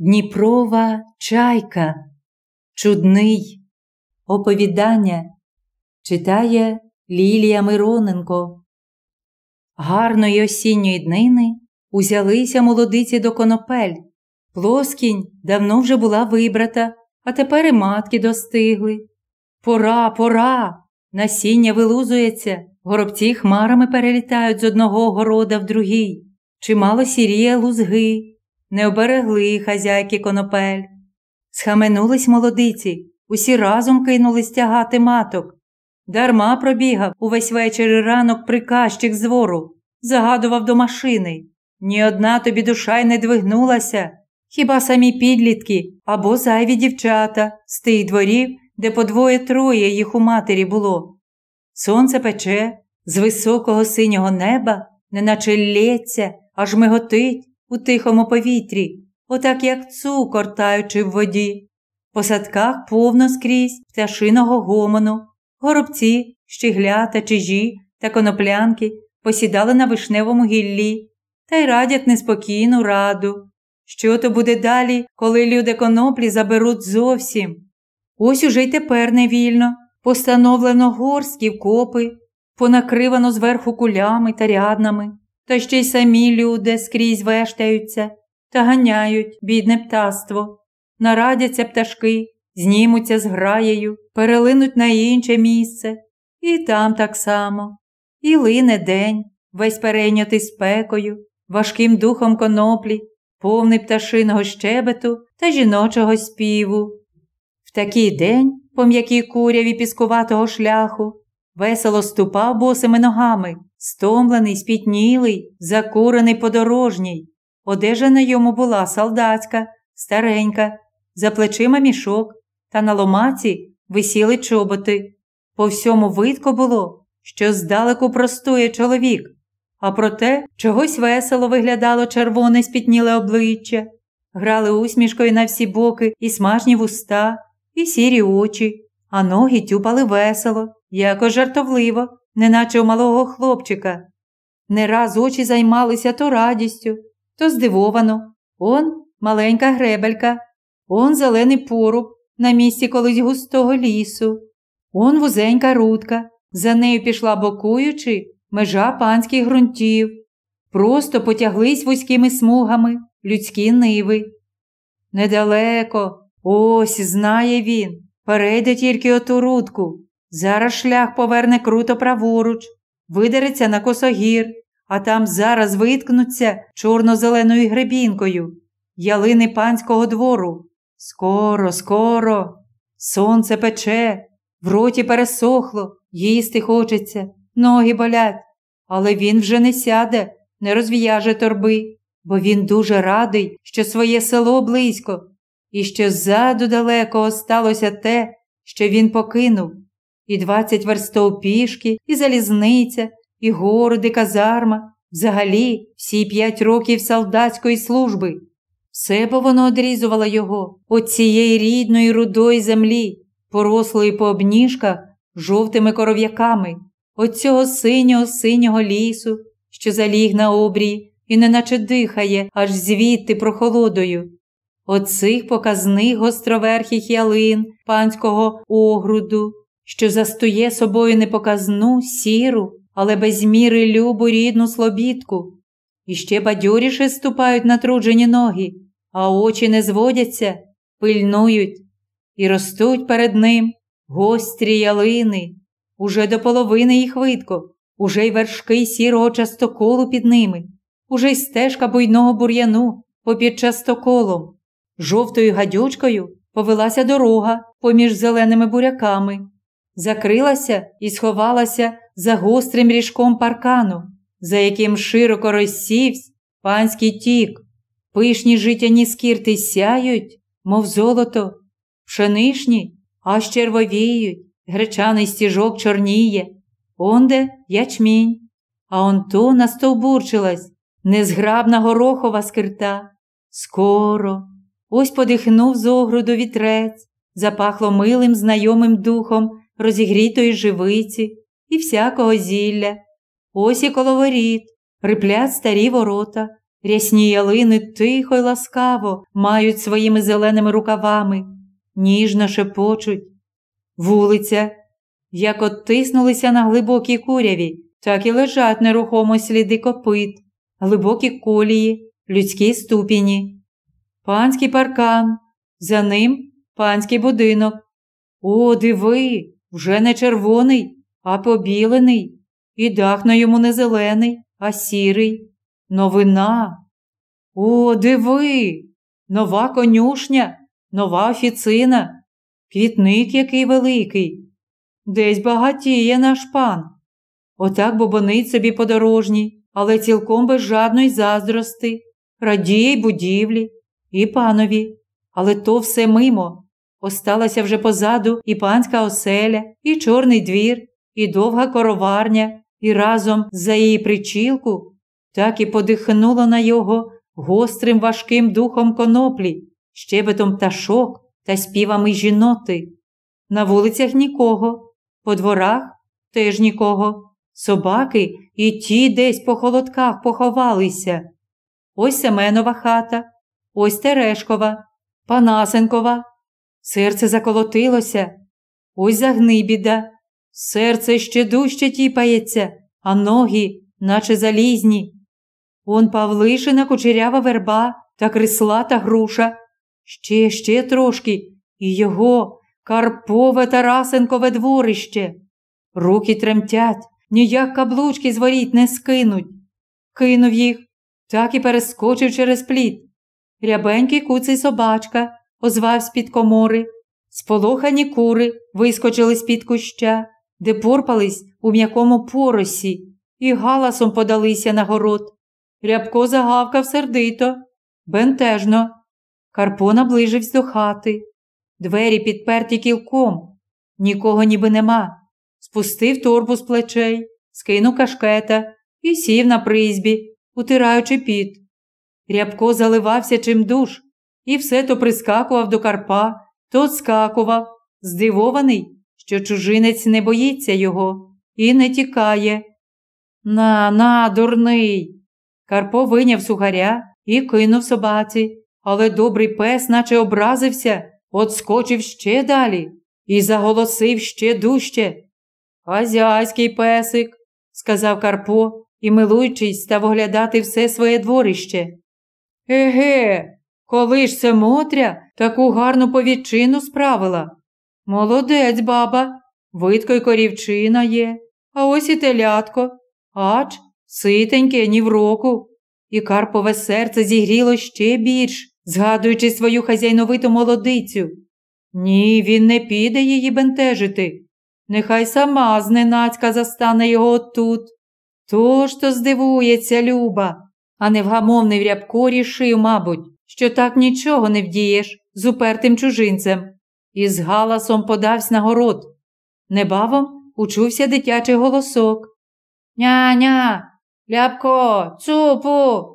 Дніпрова чайка, Чудний Оповідання читає Лілія Мироненко. Гарної осінньої днини узялися молодиці до конопель. Плоскінь давно вже була вибрата, а тепер і матки достигли. Пора, пора! Насіння вилузується, горобці хмарами перелітають з одного города в другий, чимало сіріє лузги. Не оберегли хазяйки конопель. Схаменулись молодиці, усі разом кинулись тягати маток. Дарма пробігав увесь вечір і ранок приказчик звору, загадував до машини. Ні одна тобі душа й не двигнулася, хіба самі підлітки або зайві дівчата з тих дворів, де по двоє троє їх у матері було. Сонце пече з високого синього неба, неначе лється, аж миготить у тихому повітрі, отак як цукор таючи в воді. По садках повно скрізь пташиного гомону, горобці, щігля та чижі та коноплянки посідали на вишневому гіллі та й радять неспокійну раду. Що то буде далі, коли люди коноплі заберуть зовсім? Ось уже й тепер невільно, постановлено горські вкопи, понакривано зверху кулями та ряднами, та ще й самі люди скрізь вештаються та ганяють бідне птаство, нарадяться пташки, знімуться з граєю, перелинуть на інше місце, і там так само. І лине день, весь перейнятий спекою, важким духом коноплі, повний пташиного щебету та жіночого співу. В такий день, по м'якій куряві піскуватого шляху, весело ступав босими ногами стомлений, спітнілий, закурений подорожній. Одежа на йому була солдатська, старенька, за плечима мішок, та на ломаці висіли чоботи. По всьому видко було, що здалеку простоє чоловік, а проте чогось весело виглядало червоне спітніле обличчя, грали усмішкою на всі боки і смажні вуста, і сірі очі, а ноги тюпали весело, якось жартовливо, неначе у малого хлопчика. Не раз очі займалися то радістю, то здивовано. Он маленька гребелька, он зелений поруб на місці колись густого лісу, он вузенька рудка, за нею пішла бокуючи межа панських ґрунтів. Просто потяглись вузькими смугами людські ниви. Недалеко, ось знає він, перейде тільки оту рудку. Зараз шлях поверне круто праворуч, видереться на косогір, а там зараз виткнуться чорно-зеленою гребінкою, ялини панського двору. Скоро, скоро, сонце пече, в роті пересохло, їсти хочеться, ноги болять, але він вже не сяде, не розв'яже торби, бо він дуже радий, що своє село близько, і що ззаду далеко осталося те, що він покинув і двадцять верстов пішки, і залізниця, і городи, казарма, взагалі всі п'ять років солдатської служби. Все бо воно одрізувало його от цієї рідної рудої землі, порослої по обніжках жовтими коров'яками, от цього синього синього лісу, що заліг на обрії і неначе дихає, аж звідти прохолодою. От цих показних гостроверхіх ялин панського огруду, що застує собою непоказну, сіру, але без міри любу рідну слобідку, і ще бадьоріше ступають натруджені ноги, а очі не зводяться, пильнують і ростуть перед ним гострі ялини, уже до половини їх видко, уже й вершки сірого частоколу під ними, уже й стежка буйного бур'яну попід частоколом, жовтою гадючкою повелася дорога поміж зеленими буряками закрилася і сховалася за гострим ріжком паркану, за яким широко розсівсь панський тік, пишні житяні скірти сяють, мов золото, пшенишні аж червовіють, гречаний стіжок чорніє, онде ячмінь. А он то настовбурчилась незграбна горохова скирта. Скоро ось подихнув з огруду вітрець, запахло милим знайомим духом розігрітої живиці і всякого зілля, ось і коловоріт, риплять старі ворота, рясні ялини тихо й ласкаво мають своїми зеленими рукавами, ніжно шепочуть. Вулиця, як от на глибокій куряві, так і лежать нерухомо сліди копит, глибокі колії, людські ступіні, панський паркан, за ним панський будинок. О, диви! Вже не червоний, а побілений, і дах на йому не зелений, а сірий. Новина. О, диви! Нова конюшня, нова офіцина, квітник який великий. Десь багатіє наш пан. Отак бобонить собі подорожній, але цілком без жадної заздрости, радіє й будівлі, і панові. Але то все мимо. Осталася вже позаду і панська оселя, і чорний двір, і довга короварня, і разом за її причілку так і подихнуло на його гострим важким духом коноплі, щебетом пташок та співами жіноти. На вулицях нікого, по дворах теж нікого. Собаки і ті десь по холодках поховалися. Ось Семенова хата, ось Терешкова, Панасенкова. Серце заколотилося. Ось загни біда. Серце ще дужче тіпається, а ноги, наче залізні. Он Павлишина кучерява верба та крисла та груша. Ще, ще трошки, і його Карпове Тарасенкове дворище. Руки тремтять, ніяк каблучки з воріт не скинуть. Кинув їх, так і перескочив через пліт. Рябенький куций собачка озвав з-під комори. Сполохані кури вискочили з-під куща, де порпались у м'якому поросі і галасом подалися на город. Рябко загавкав сердито, бентежно. Карпо наближився до хати. Двері підперті кілком. Нікого ніби нема. Спустив торбу з плечей, скинув кашкета і сів на призьбі, утираючи піт. Рябко заливався чим душ, і все то прискакував до Карпа, то скакував, здивований, що чужинець не боїться його і не тікає. На, на, дурний. Карпо виняв сухаря і кинув собаці, але добрий пес, наче образився, отскочив ще далі і заголосив ще дужче. Хазяйський песик, сказав Карпо і, милуючись, став оглядати все своє дворище. Еге, коли ж це Мотря таку гарну повідчину справила? Молодець, баба, видко й корівчина є, а ось і телятко, ач, ситеньке, ні в року. І Карпове серце зігріло ще більш, згадуючи свою хазяйновиту молодицю. Ні, він не піде її бентежити. Нехай сама зненацька застане його тут. Тож то здивується, Люба, а невгамовний Рябко рішив, мабуть що так нічого не вдієш з упертим чужинцем, і з галасом подавсь на город. Небавом учувся дитячий голосок. Ня, ня, ляпко, цупу,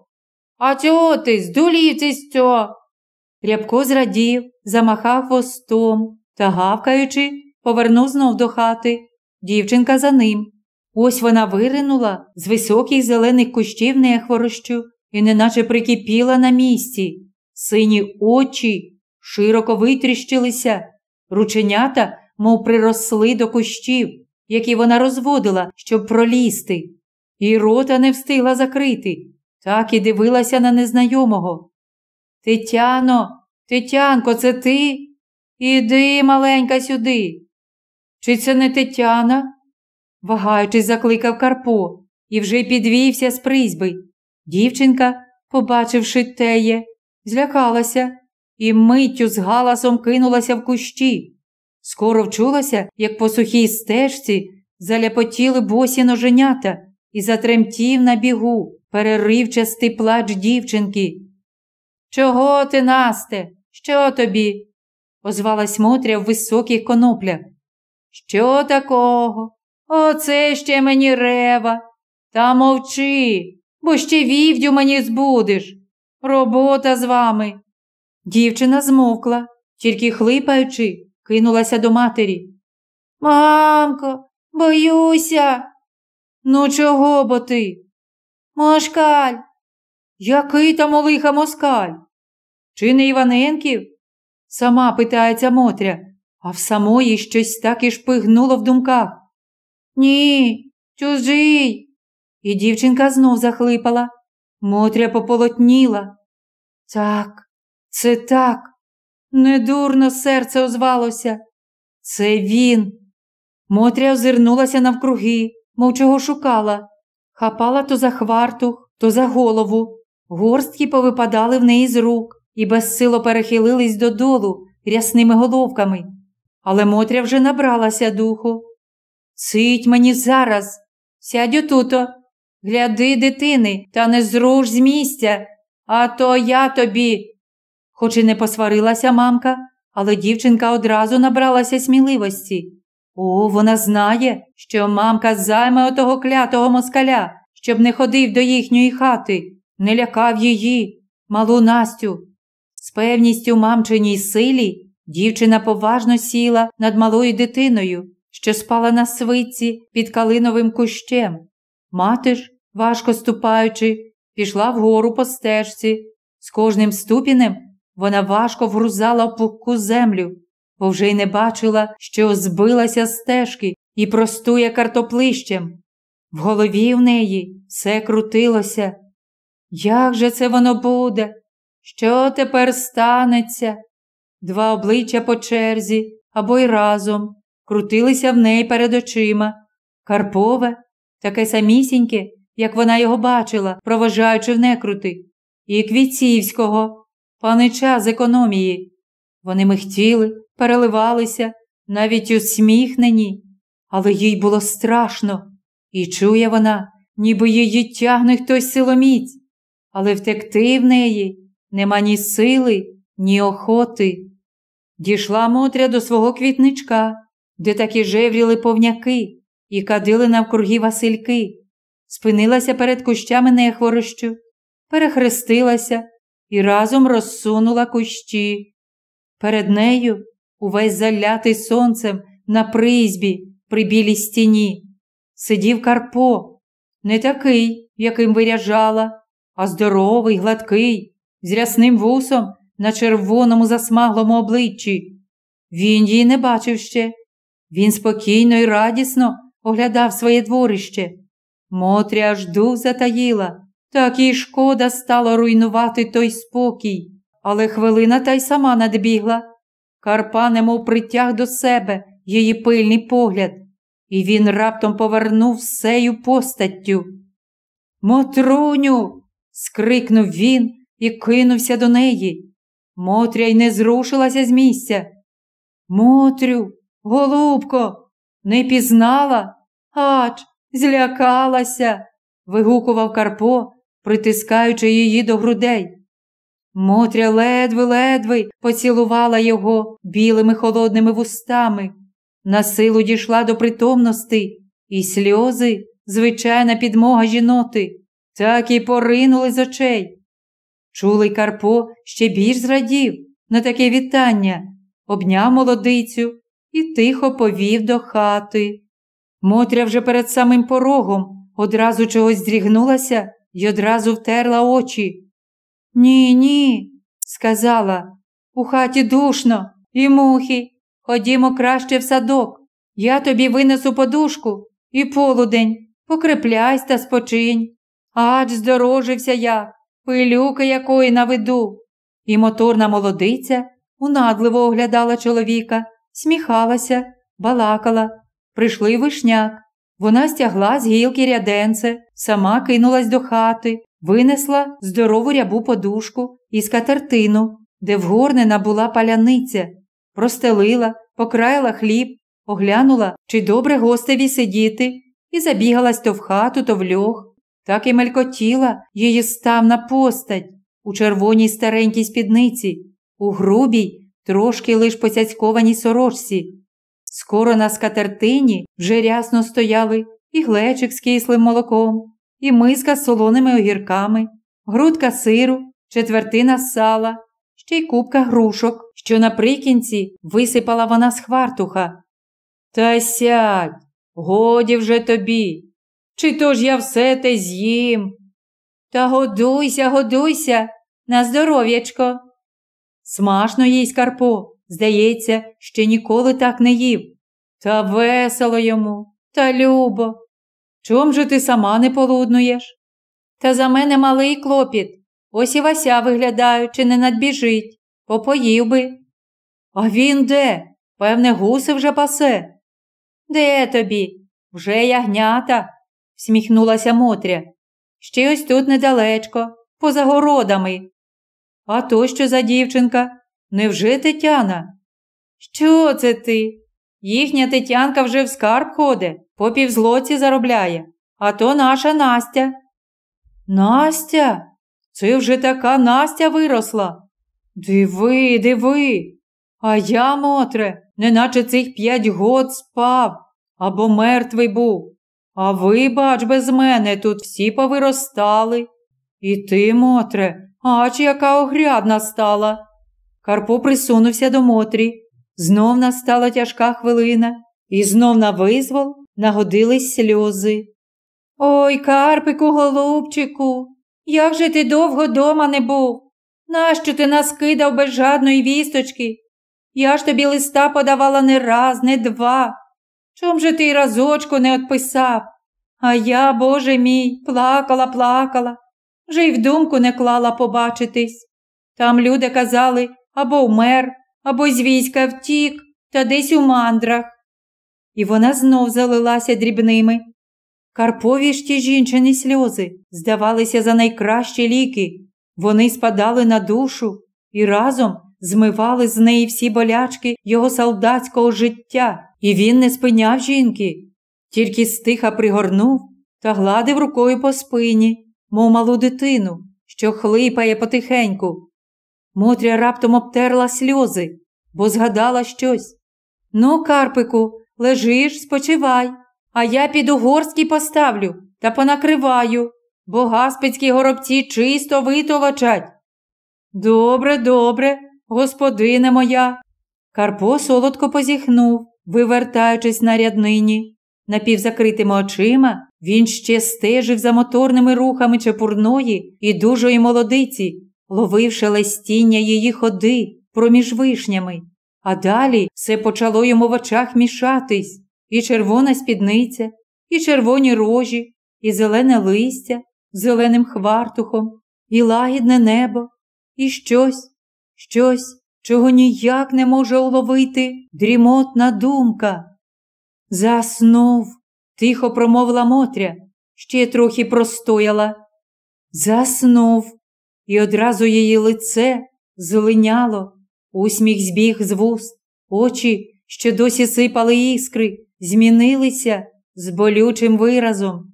а цього ти здулівці цьо. Рябко зрадів, замахав хвостом та, гавкаючи, повернув знов до хати. Дівчинка за ним. Ось вона виринула з високих зелених кущів нехворощу, і неначе прикипіла на місці. Сині очі широко витріщилися, рученята, мов приросли до кущів, які вона розводила, щоб пролізти, і рота не встигла закрити, так і дивилася на незнайомого. Тетяно, Тетянко, це ти? Іди, маленька, сюди. Чи це не Тетяна? вагаючись, закликав Карпо і вже підвівся з призьби, Дівчинка, побачивши теє, злякалася і миттю з галасом кинулася в кущі. Скоро вчулася, як по сухій стежці заляпотіли босі ноженята і затремтів на бігу, переривчастий плач дівчинки. Чого ти, Насте? Що тобі? озвалась Мотря в високих коноплях. Що такого? Оце ще мені рева. Та мовчи, бо ще вівдю мені збудеш. Робота з вами. Дівчина змовкла, тільки хлипаючи, кинулася до матері. Мамко, боюся. Ну, чого бо ти? Москаль. Який там лиха москаль? Чи не Іваненків? Сама питається Мотря, а в самої щось так і шпигнуло в думках. Ні, чужий і дівчинка знов захлипала. Мотря пополотніла. Так, це так. Недурно серце озвалося. Це він. Мотря озирнулася навкруги, мов чого шукала, хапала то за хвартух, то за голову. Горстки повипадали в неї з рук і безсило перехилились додолу рясними головками. Але Мотря вже набралася духу. Сить мені зараз, сядь отуто, Гляди, дитини, та не зруш з місця, а то я тобі. Хоч і не посварилася мамка, але дівчинка одразу набралася сміливості. О, вона знає, що мамка займе отого клятого москаля, щоб не ходив до їхньої хати, не лякав її, малу Настю. З певністю мамчиній силі дівчина поважно сіла над малою дитиною, що спала на свитці під калиновим кущем. Мати ж важко ступаючи, пішла вгору по стежці. З кожним ступінем вона важко вгрузала пухку землю, бо вже й не бачила, що збилася стежки і простує картоплищем. В голові в неї все крутилося. Як же це воно буде? Що тепер станеться? Два обличчя по черзі або й разом крутилися в неї перед очима. Карпове, таке самісіньке, як вона його бачила, проважаючи в некрути, і квіцівського, панича з економії. Вони михтіли, переливалися, навіть усміхнені, але їй було страшно, і чує вона, ніби її тягне хтось силоміць, але втекти в неї нема ні сили, ні охоти. Дійшла Мотря до свого квітничка, де такі жевріли повняки і кадили навкруги Васильки спинилася перед кущами нехворощу, перехрестилася і разом розсунула кущі. Перед нею увесь залятий сонцем на призьбі при білій стіні. Сидів Карпо, не такий, яким виряжала, а здоровий, гладкий, з рясним вусом на червоному засмаглому обличчі. Він її не бачив ще. Він спокійно і радісно оглядав своє дворище. Мотря аж дух затаїла, так їй шкода стало руйнувати той спокій, але хвилина та й сама надбігла. Карпа немов притяг до себе її пильний погляд, і він раптом повернув сею постаттю. Мотруню. скрикнув він і кинувся до неї. Мотря й не зрушилася з місця. Мотрю, голубко, не пізнала? Ач, Злякалася. вигукував Карпо, притискаючи її до грудей. Мотря ледве-ледве поцілувала його білими холодними вустами. На силу дійшла до притомності, і сльози, звичайна підмога жіноти, так і поринули з очей. Чулий Карпо ще більш зрадів на таке вітання, обняв молодицю і тихо повів до хати. Мотря вже перед самим порогом одразу чогось здрігнулася й одразу втерла очі. Ні, ні, сказала. У хаті душно і мухи. Ходімо краще в садок. Я тобі винесу подушку і полудень, покрепляйся та спочинь. Адж здорожився я, пилюки якої наведу. І моторна молодиця унадливо оглядала чоловіка, сміхалася, балакала прийшли вишняк. Вона стягла з гілки ряденце, сама кинулась до хати, винесла здорову рябу подушку і скатертину, де вгорнена була паляниця, простелила, покраїла хліб, оглянула, чи добре гостеві сидіти, і забігалась то в хату, то в льох. Так і мелькотіла її ставна постать у червоній старенькій спідниці, у грубій, трошки лиш поцяцькованій сорочці. Скоро на скатертині вже рясно стояли і глечик з кислим молоком, і миска з солоними огірками, грудка сиру, четвертина сала, ще й купка грушок, що наприкінці висипала вона з хвартуха. Та сядь, годі вже тобі. Чи то ж я все те з'їм? Та годуйся, годуйся, на здоров'ячко. Смашно їй, Карпо. Здається, ще ніколи так не їв. Та весело йому, та любо. Чом же ти сама не полуднуєш? Та за мене малий клопіт. Ось і Вася виглядаючи, не надбіжить, попоїв би. А він де? Певне, гуси вже пасе. Де тобі? Вже ягнята, всміхнулася Мотря. Ще ось тут недалечко, поза городами. А то що за дівчинка? Невже Тетяна? Що це ти? Їхня Тетянка вже в скарб ходить, по півзлоці заробляє, а то наша Настя. Настя? Це вже така Настя виросла. Диви, диви. А я, Мотре, неначе цих п'ять год спав або мертвий був. А ви, бач, без мене тут всі повиростали. І ти, Мотре, ач яка огрядна стала. Карпо присунувся до Мотрі. Знов настала тяжка хвилина, і знов на визвол нагодились сльози. Ой, Карпику, голубчику, як же ти довго дома не був? Нащо ти нас кидав без жадної вісточки? Я ж тобі листа подавала не раз, не два. Чом же ти й разочку не отписав? А я, Боже мій, плакала, плакала, вже й в думку не клала побачитись. Там люди казали, або вмер, або з війська втік та десь у мандрах. І вона знов залилася дрібними. Карпові ж ті жінчині сльози здавалися за найкращі ліки. Вони спадали на душу і разом змивали з неї всі болячки його солдатського життя, і він не спиняв жінки, тільки стиха пригорнув та гладив рукою по спині, мов малу дитину, що хлипає потихеньку, Мотря раптом обтерла сльози, бо згадала щось. Ну, Карпику, лежиш, спочивай, а я під угорський поставлю та понакриваю, бо гаспицькі горобці чисто витолочать. Добре, добре, господине моя. Карпо солодко позіхнув, вивертаючись на ряднині. Напівзакритими очима він ще стежив за моторними рухами чепурної і дужої молодиці, ловивши листіння її ходи проміж вишнями, а далі все почало йому в очах мішатись і червона спідниця, і червоні рожі, і зелене листя з зеленим хвартухом, і лагідне небо, і щось, щось, чого ніяк не може уловити дрімотна думка. Заснув, тихо промовила Мотря, ще трохи простояла. Заснув і одразу її лице зеленяло, усміх збіг з вуст, очі, що досі сипали іскри, змінилися з болючим виразом.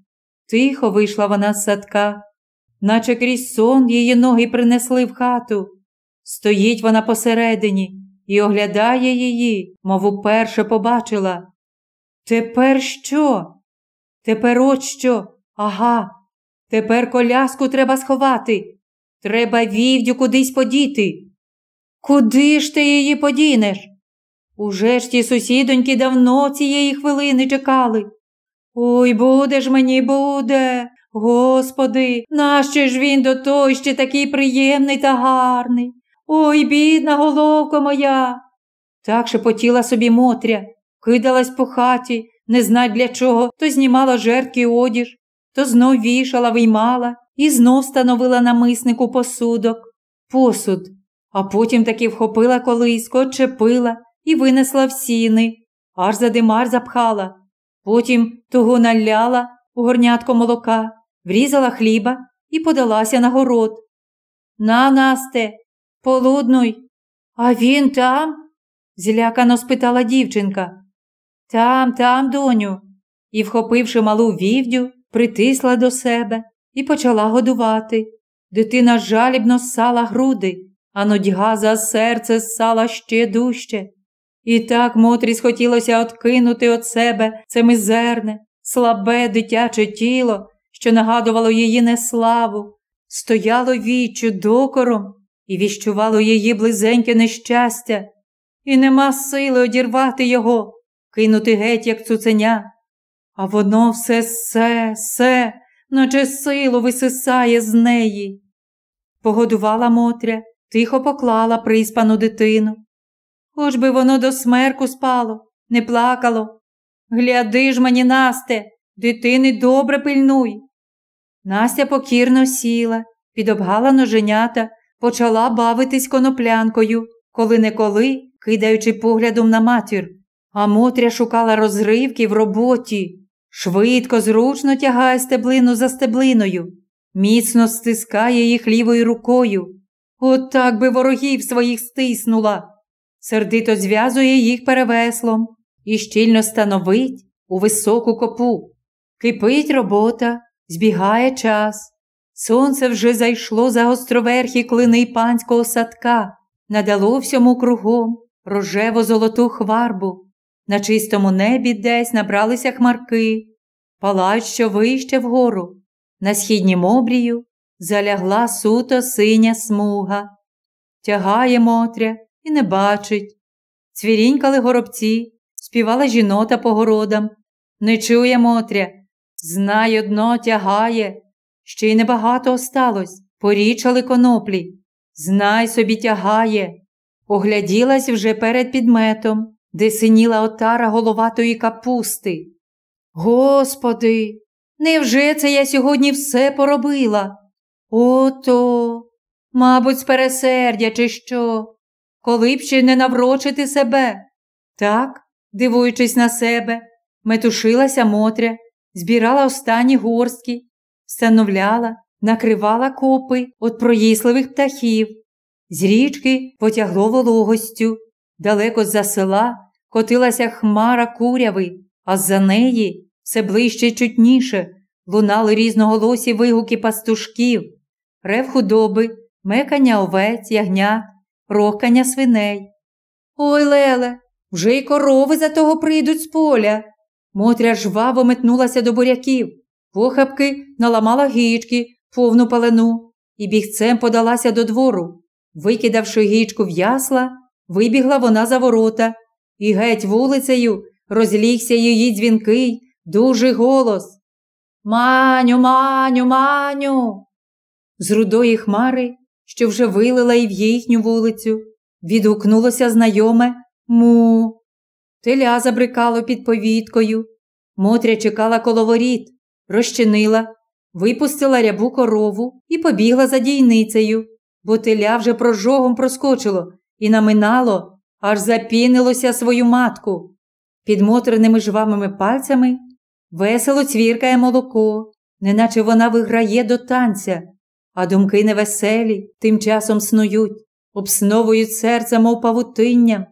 Тихо вийшла вона з садка, наче крізь сон її ноги принесли в хату. Стоїть вона посередині і оглядає її, мов уперше побачила. Тепер що? Тепер от що? Ага, тепер коляску треба сховати, Треба вівдю кудись подіти. Куди ж ти її подінеш? Уже ж ті сусідоньки давно цієї хвилини чекали. Ой, буде ж мені, буде, господи, нащо ж він до той ще такий приємний та гарний. Ой, бідна головка моя. Так шепотіла собі Мотря, кидалась по хаті, не знать для чого, то знімала жертки одіж, то знов вішала, виймала, і знов становила намиснику посудок, посуд, а потім таки вхопила колись, чепила і винесла в сіни, аж за димар запхала. Потім того наляла у горнятко молока, врізала хліба і подалася на город. На, Насте, полуднуй, а він там? злякано спитала дівчинка. Там, там, доню. І, вхопивши малу вівдю, притисла до себе і почала годувати. Дитина жалібно ссала груди, а нудьга за серце ссала ще дужче. І так Мотрі схотілося откинути від себе це мизерне, слабе дитяче тіло, що нагадувало її неславу, стояло віччю докором і віщувало її близеньке нещастя, і нема сили одірвати його, кинути геть, як цуценя. А воно все, все, все наче силу висисає з неї. Погодувала Мотря, тихо поклала приспану дитину. Хоч би воно до смерку спало, не плакало. Гляди ж мені, Насте, дитини добре пильнуй. Настя покірно сіла, підобгала ноженята, почала бавитись коноплянкою, коли неколи кидаючи поглядом на матір, а Мотря шукала розривки в роботі. Швидко, зручно тягає стеблину за стеблиною, міцно стискає їх лівою рукою. От так би ворогів своїх стиснула, сердито зв'язує їх перевеслом і щільно становить у високу копу. Кипить робота, збігає час. Сонце вже зайшло за островерхі клини панського садка, надало всьому кругом рожево золоту хварбу. На чистому небі десь набралися хмарки, палають що вище вгору, на східнім обрію залягла суто синя смуга. Тягає Мотря і не бачить. Цвірінькали горобці, співала жінота по городам. Не чує Мотря, знай одно тягає. Ще й небагато осталось, порічали коноплі. Знай собі тягає. Огляділась вже перед підметом де синіла отара головатої капусти. Господи, невже це я сьогодні все поробила? Ото, мабуть, з пересердя, чи що, коли б ще не наврочити себе. Так, дивуючись на себе, метушилася Мотря, збирала останні горстки, встановляла, накривала копи від проїсливих птахів. З річки потягло вологостю. Далеко з-за села котилася хмара куряви, а за неї все ближче й чутніше лунали різноголосі вигуки пастушків, рев худоби, мекання овець, ягня, рохкання свиней. Ой, Леле, вже й корови за того прийдуть з поля. Мотря жваво метнулася до буряків, похапки наламала гічки, повну палену і бігцем подалася до двору. Викидавши гічку в ясла, Вибігла вона за ворота, і геть вулицею розлігся її дзвінкий, дуже голос. Маню, маню, маню. З рудої хмари, що вже вилила і в їхню вулицю, відгукнулося знайоме му. Теля забрикало під повіткою. Мотря чекала коло воріт, розчинила, випустила рябу корову і побігла за дійницею, бо теля вже прожогом проскочило і наминало, аж запінилося свою матку. Під мотреними жвавими пальцями весело цвіркає молоко, неначе вона виграє до танця, а думки невеселі тим часом снують, обсновують серце, мов павутинням.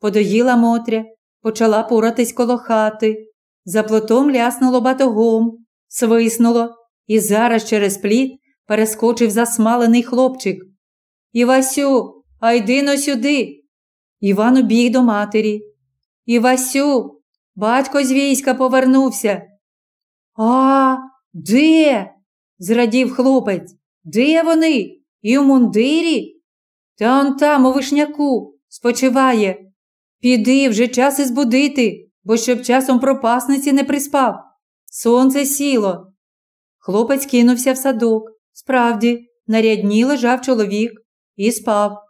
Подоїла Мотря, почала пуратись коло хати, за плотом ляснуло батогом, свиснуло, і зараз через пліт перескочив засмалений хлопчик. Івасю, а йди но сюди. Іван убіг до матері. Івасю, батько з війська повернувся. А, де? зрадів хлопець. Де вони? І у мундирі? Та он там, у вишняку, спочиває. Піди вже час і збудити, бо щоб часом пропасниці не приспав. Сонце сіло. Хлопець кинувся в садок. Справді, на рядні лежав чоловік і спав.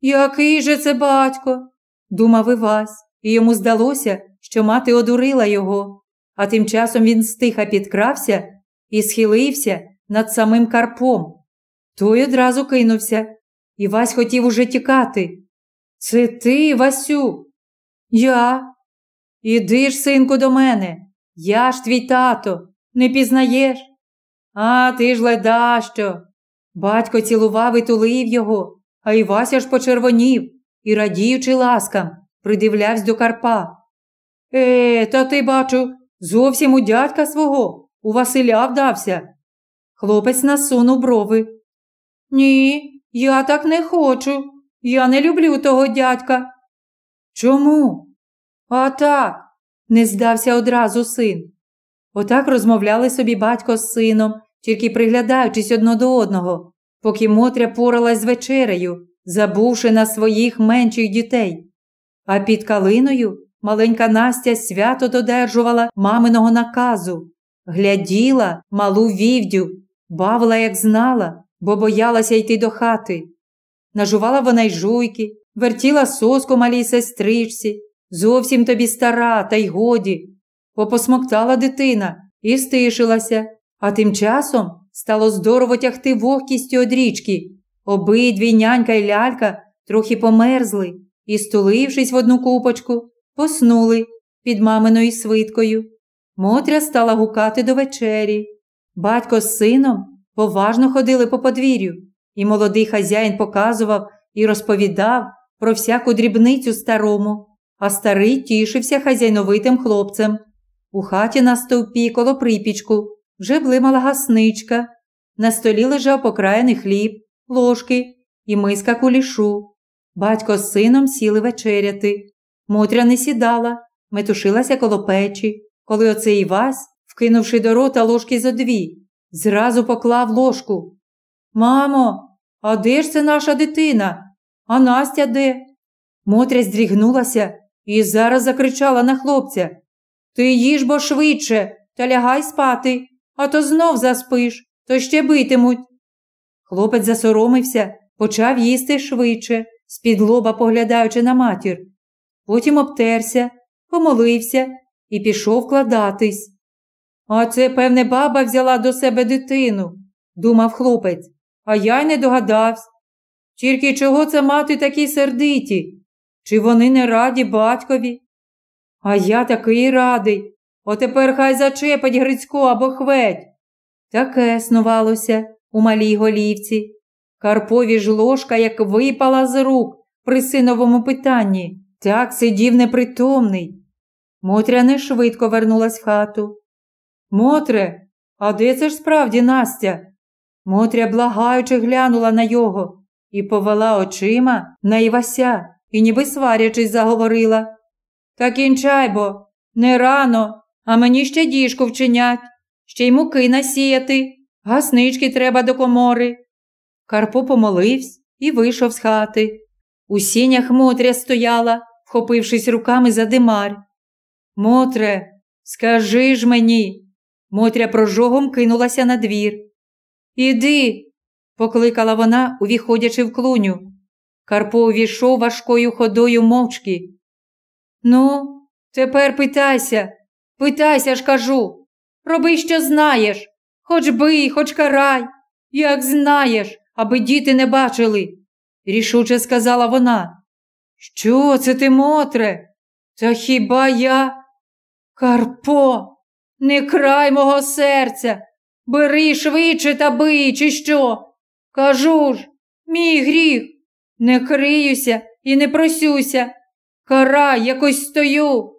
Який же це батько? думав Івась, і йому здалося, що мати одурила його, а тим часом він стиха підкрався і схилився над самим Карпом. Той одразу кинувся. Івась хотів уже тікати. Це ти, Васю? Я. Іди ж, синку, до мене. Я ж твій тато, не пізнаєш? А ти ж ледащо. Батько цілував і тулив його, а Івася ж почервонів і, радіючи ласкам, придивлявся до Карпа. Е, та ти бачу, зовсім у дядька свого, у Василя вдався. Хлопець насунув брови. Ні, я так не хочу. Я не люблю того дядька. Чому? А так, не здався одразу син. Отак розмовляли собі батько з сином, тільки приглядаючись одно до одного поки Мотря поралась з вечерею, забувши на своїх менших дітей. А під калиною маленька Настя свято додержувала маминого наказу, гляділа малу вівдю, бавила, як знала, бо боялася йти до хати. Нажувала вона й жуйки, вертіла соску малій сестричці, зовсім тобі стара, та й годі. Опосмоктала дитина і стишилася, а тим часом Стало здорово тягти вогкістю од річки. Обидві нянька і лялька трохи померзли і, стулившись в одну купочку, поснули під маминою свиткою. Мотря стала гукати до вечері. Батько з сином поважно ходили по подвір'ю, і молодий хазяїн показував і розповідав про всяку дрібницю старому, а старий тішився хазяйновитим хлопцем. У хаті на стовпі коло припічку вже блимала гасничка, на столі лежав покраєний хліб, ложки і миска кулішу. Батько з сином сіли вечеряти. Мотря не сідала, метушилася коло печі, коли оцей Івась, вкинувши до рота ложки зо дві, зразу поклав ложку. Мамо, а де ж це наша дитина? А Настя де? Мотря здрігнулася і зараз закричала на хлопця Ти їж бо швидше та лягай спати а то знов заспиш, то ще битимуть. Хлопець засоромився, почав їсти швидше, з-під лоба поглядаючи на матір. Потім обтерся, помолився і пішов кладатись. А це, певне, баба взяла до себе дитину, думав хлопець, а я й не догадався. Тільки чого це мати такі сердиті? Чи вони не раді батькові? А я такий радий, Отепер хай зачепить Грицько або хведь. Таке снувалося у малій голівці. Карпові ж ложка, як випала з рук при синовому питанні, так сидів непритомний. Мотря не швидко вернулась в хату. Мотре, а де це ж справді Настя? Мотря благаючи глянула на його і повела очима на Івася і, ніби сварячись, заговорила. Та кінчай бо, не рано, а мені ще діжку вчинять, ще й муки насіяти, гаснички треба до комори. Карпо помолився і вийшов з хати. У сінях Мотря стояла, вхопившись руками за димар. Мотре, скажи ж мені. Мотря прожогом кинулася на двір. Іди, покликала вона, увіходячи в клуню. Карпо увійшов важкою ходою мовчки. Ну, тепер питайся, Питайся ж кажу. Роби, що знаєш. Хоч бий, хоч карай, як знаєш, аби діти не бачили, рішуче сказала вона. Що це ти, Мотре? Та хіба я? Карпо, не край мого серця. Бери швидше та бий, чи що? Кажу ж, мій гріх, не криюся і не просюся. Карай, якось стою.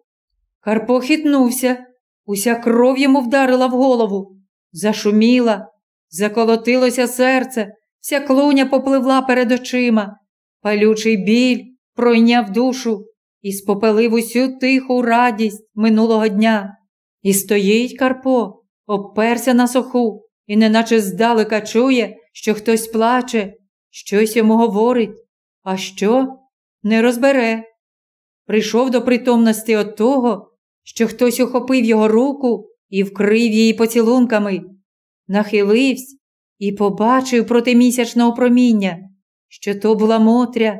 Карпо хитнувся, уся кров йому вдарила в голову, зашуміла, заколотилося серце, вся клуня попливла перед очима, палючий біль пройняв душу і спопелив усю тиху радість минулого дня. І стоїть Карпо, обперся на соху і неначе здалека чує, що хтось плаче, щось йому говорить, а що не розбере. Прийшов до притомності от того, що хтось охопив його руку і вкрив її поцілунками, нахиливсь і побачив проти місячного проміння, що то була Мотря,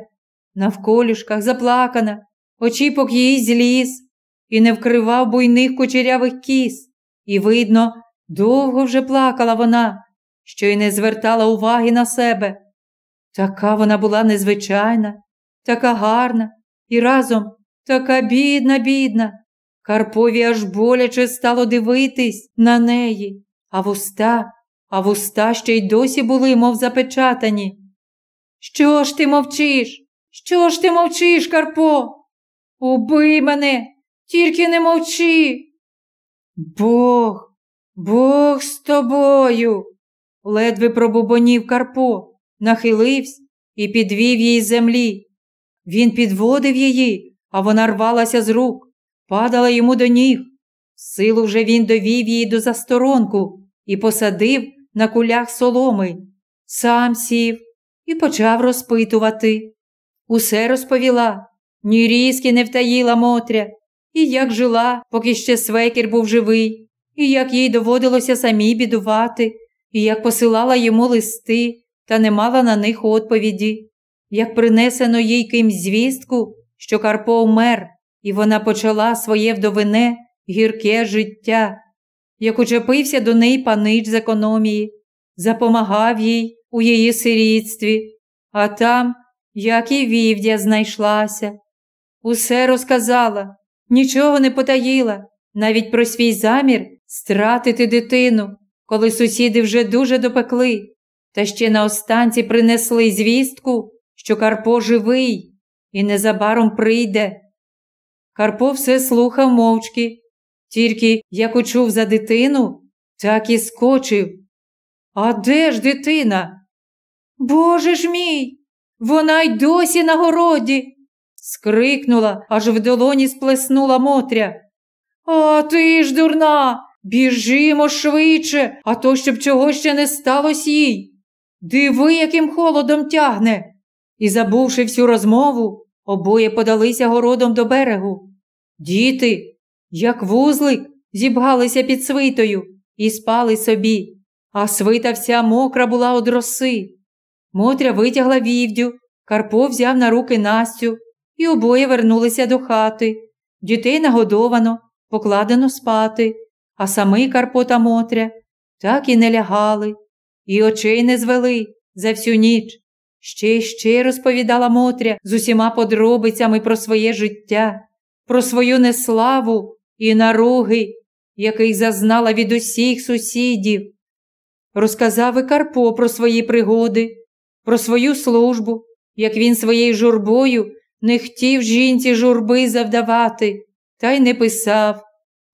навколюшках заплакана, очіпок її зліз і не вкривав буйних кучерявих кіс, і, видно, довго вже плакала вона, що й не звертала уваги на себе. Така вона була незвичайна, така гарна і разом така бідна, бідна. Карпові аж боляче стало дивитись на неї, а вуста, а вуста ще й досі були, мов запечатані. Що ж ти мовчиш? Що ж ти мовчиш, Карпо? Убий мене, тільки не мовчи. Бог, Бог з тобою, ледве пробубонів Карпо, нахиливсь і підвів її землі. Він підводив її, а вона рвалася з рук падала йому до ніг. Силу вже він довів її до засторонку і посадив на кулях соломи, сам сів і почав розпитувати. Усе розповіла, ні різки не втаїла Мотря, і як жила, поки ще свекір був живий, і як їй доводилося самій бідувати, і як посилала йому листи та не мала на них відповіді, як принесено їй кимсь звістку, що Карпо вмер і вона почала своє вдовине гірке життя, як учепився до неї панич з економії, запомагав їй у її сирітстві, а там, як і вівдя знайшлася. Усе розказала, нічого не потаїла, навіть про свій замір стратити дитину, коли сусіди вже дуже допекли, та ще на останці принесли звістку, що Карпо живий і незабаром прийде. Карпо все слухав мовчки, тільки як учув за дитину, так і скочив. А де ж дитина? Боже ж мій, вона й досі на городі. скрикнула, аж в долоні сплеснула Мотря. А ти ж, дурна, біжимо швидше, а то щоб чого ще не сталося їй. Диви, яким холодом тягне. І, забувши всю розмову, Обоє подалися городом до берегу. Діти, як вузлик, зібгалися під свитою і спали собі, а свита вся мокра була од роси. Мотря витягла вівдю, Карпо взяв на руки Настю, і обоє вернулися до хати. Дітей нагодовано, покладено спати, а сами Карпо та Мотря так і не лягали, і очей не звели за всю ніч. Ще й ще розповідала Мотря з усіма подробицями про своє життя, про свою неславу і наруги, яких зазнала від усіх сусідів. Розказав і Карпо про свої пригоди, про свою службу, як він своєю журбою не хотів жінці журби завдавати, та й не писав.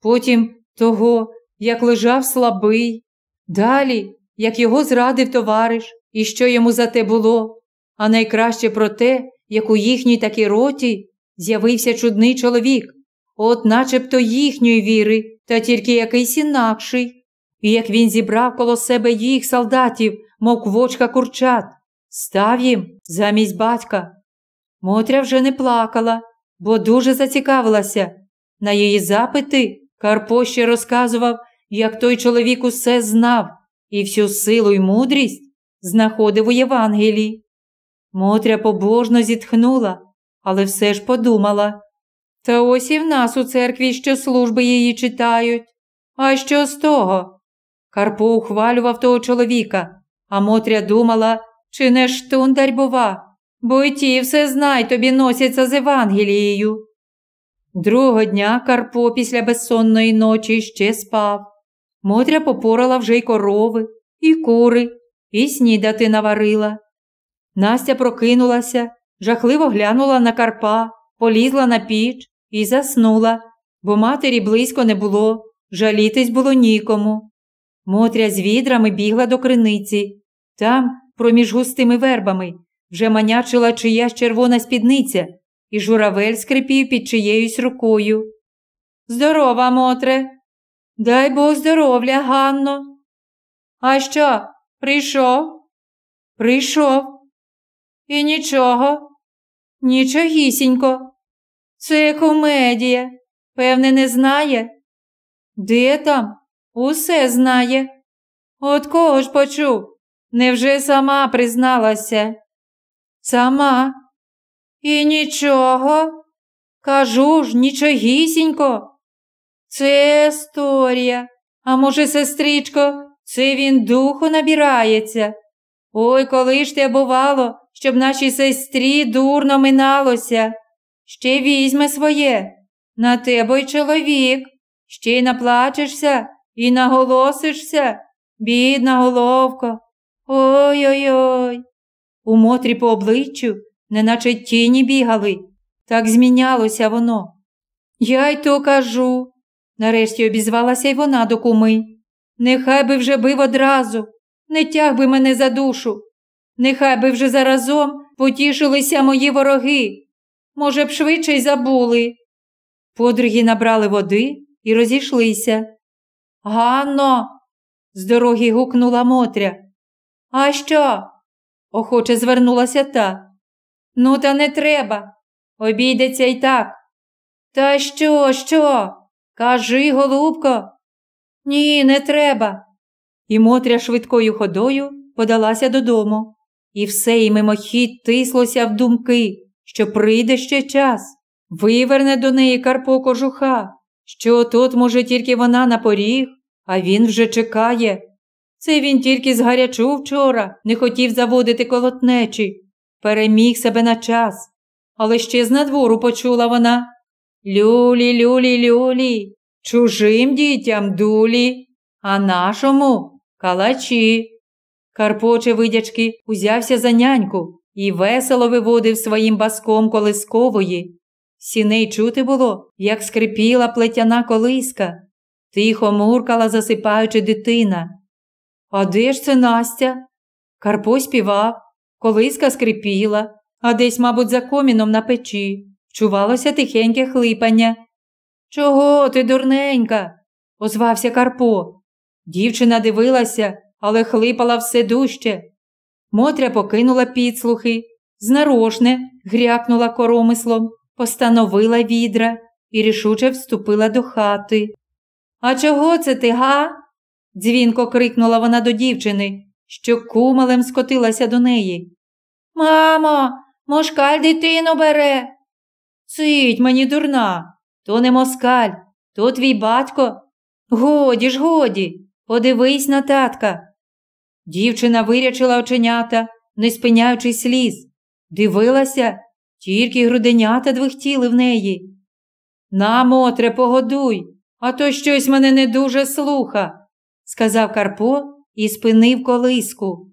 Потім того, як лежав слабий, далі, як його зрадив товариш і що йому за те було а найкраще про те, як у їхній такій роті з'явився чудний чоловік, от начебто їхньої віри, та тільки якийсь інакший, і як він зібрав коло себе їх солдатів, мов квочка курчат, став їм замість батька. Мотря вже не плакала, бо дуже зацікавилася. На її запити Карпо ще розказував, як той чоловік усе знав і всю силу й мудрість знаходив у Євангелії. Мотря побожно зітхнула, але все ж подумала. Та ось і в нас у церкві що служби її читають. А що з того? Карпо ухвалював того чоловіка, а Мотря думала, чи не штундарь бува, бо й ті все знай тобі носяться з Евангелією. Другого дня Карпо після безсонної ночі ще спав. Мотря попорала вже й корови, і кури, і снідати наварила. Настя прокинулася, жахливо глянула на Карпа, полізла на піч і заснула, бо матері близько не було, жалітись було нікому. Мотря з відрами бігла до криниці. Там, проміж густими вербами, вже манячила чиясь червона спідниця, і журавель скрипів під чиєюсь рукою. Здорова, Мотре. Дай Бог здоров'я, Ганно. А що, прийшов? Прийшов. І нічого, нічогісінько. Це комедія. Певне, не знає? Де там? Усе знає. От кого ж почув? Невже сама призналася? Сама. І нічого. Кажу ж, нічогісінько. Це історія. А може, сестричко, це він духу набирається. Ой, коли ж те бувало, щоб нашій сестрі дурно миналося. Ще візьме своє, на тебе й чоловік. Ще й наплачешся і наголосишся, бідна головка. Ой ой ой. У Мотрі по обличчю, неначе тіні бігали, так змінялося воно. Я й то кажу, нарешті обізвалася й вона до куми. Нехай би вже бив одразу не тяг би мене за душу. Нехай би вже заразом потішилися мої вороги. Може б, швидше й забули. Подруги набрали води і розійшлися. Ганно. з дороги гукнула Мотря. А що? охоче звернулася та. Ну, та не треба. Обійдеться й так. Та що, що? Кажи, голубко. Ні, не треба і Мотря швидкою ходою подалася додому, і все і мимохідь тислося в думки, що прийде ще час, виверне до неї Карпо кожуха, що тут, може, тільки вона на поріг, а він вже чекає. Це він тільки згарячу вчора не хотів заводити колотнечі, переміг себе на час, але ще з надвору почула вона. Люлі, люлі, люлі, чужим дітям дулі, а нашому Калачі. Карпоче видячки узявся за няньку і весело виводив своїм баском колискової. Сіней чути було, як скрипіла плетяна колиска, тихо муркала, засипаючи дитина. А де ж це Настя? Карпо співав, колиска скрипіла, а десь, мабуть, за коміном на печі. Чувалося тихеньке хлипання. Чого ти, дурненька? озвався Карпо. Дівчина дивилася, але хлипала все дужче. Мотря покинула підслухи, знарошне грякнула коромислом, постановила відра і рішуче вступила до хати. А чого це ти, га? дзвінко крикнула вона до дівчини, що кумалем скотилася до неї. Мамо, мошкаль дитину бере. Цить мені дурна, то не москаль, то твій батько. Годі ж, годі. Подивись на татка. Дівчина вирячила оченята, не спиняючи сліз. Дивилася, тільки груденята двихтіли в неї. На, Мотре, погодуй, а то щось мене не дуже слуха, сказав Карпо і спинив колиску.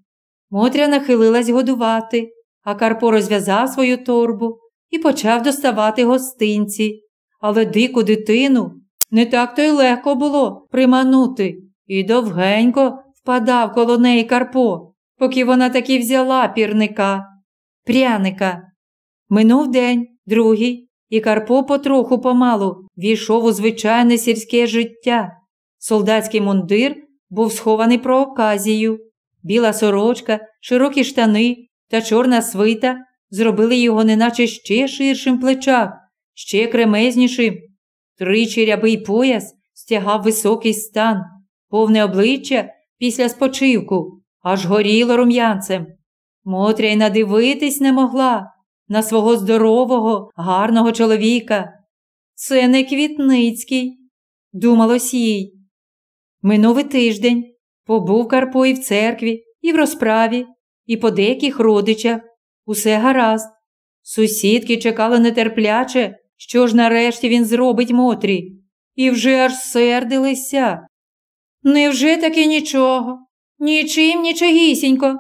Мотря нахилилась годувати, а Карпо розв'язав свою торбу і почав доставати гостинці. Але дику дитину не так то й легко було приманути. І довгенько впадав коло неї Карпо, поки вона таки взяла пірника, пряника. Минув день, другий, і Карпо потроху помалу війшов у звичайне сільське життя. Солдатський мундир був схований про оказію. Біла сорочка, широкі штани та чорна свита зробили його неначе ще ширшим плечах, ще кремезнішим. Тричі рябий пояс стягав високий стан повне обличчя після спочивку, аж горіло рум'янцем. Мотря й надивитись не могла на свого здорового, гарного чоловіка. Це не Квітницький, думалось їй. Минув тиждень побув Карпо і в церкві, і в розправі, і по деяких родичах. Усе гаразд. Сусідки чекали нетерпляче, що ж нарешті він зробить Мотрі, і вже аж сердилися, Невже таки нічого? Нічим нічогісінько.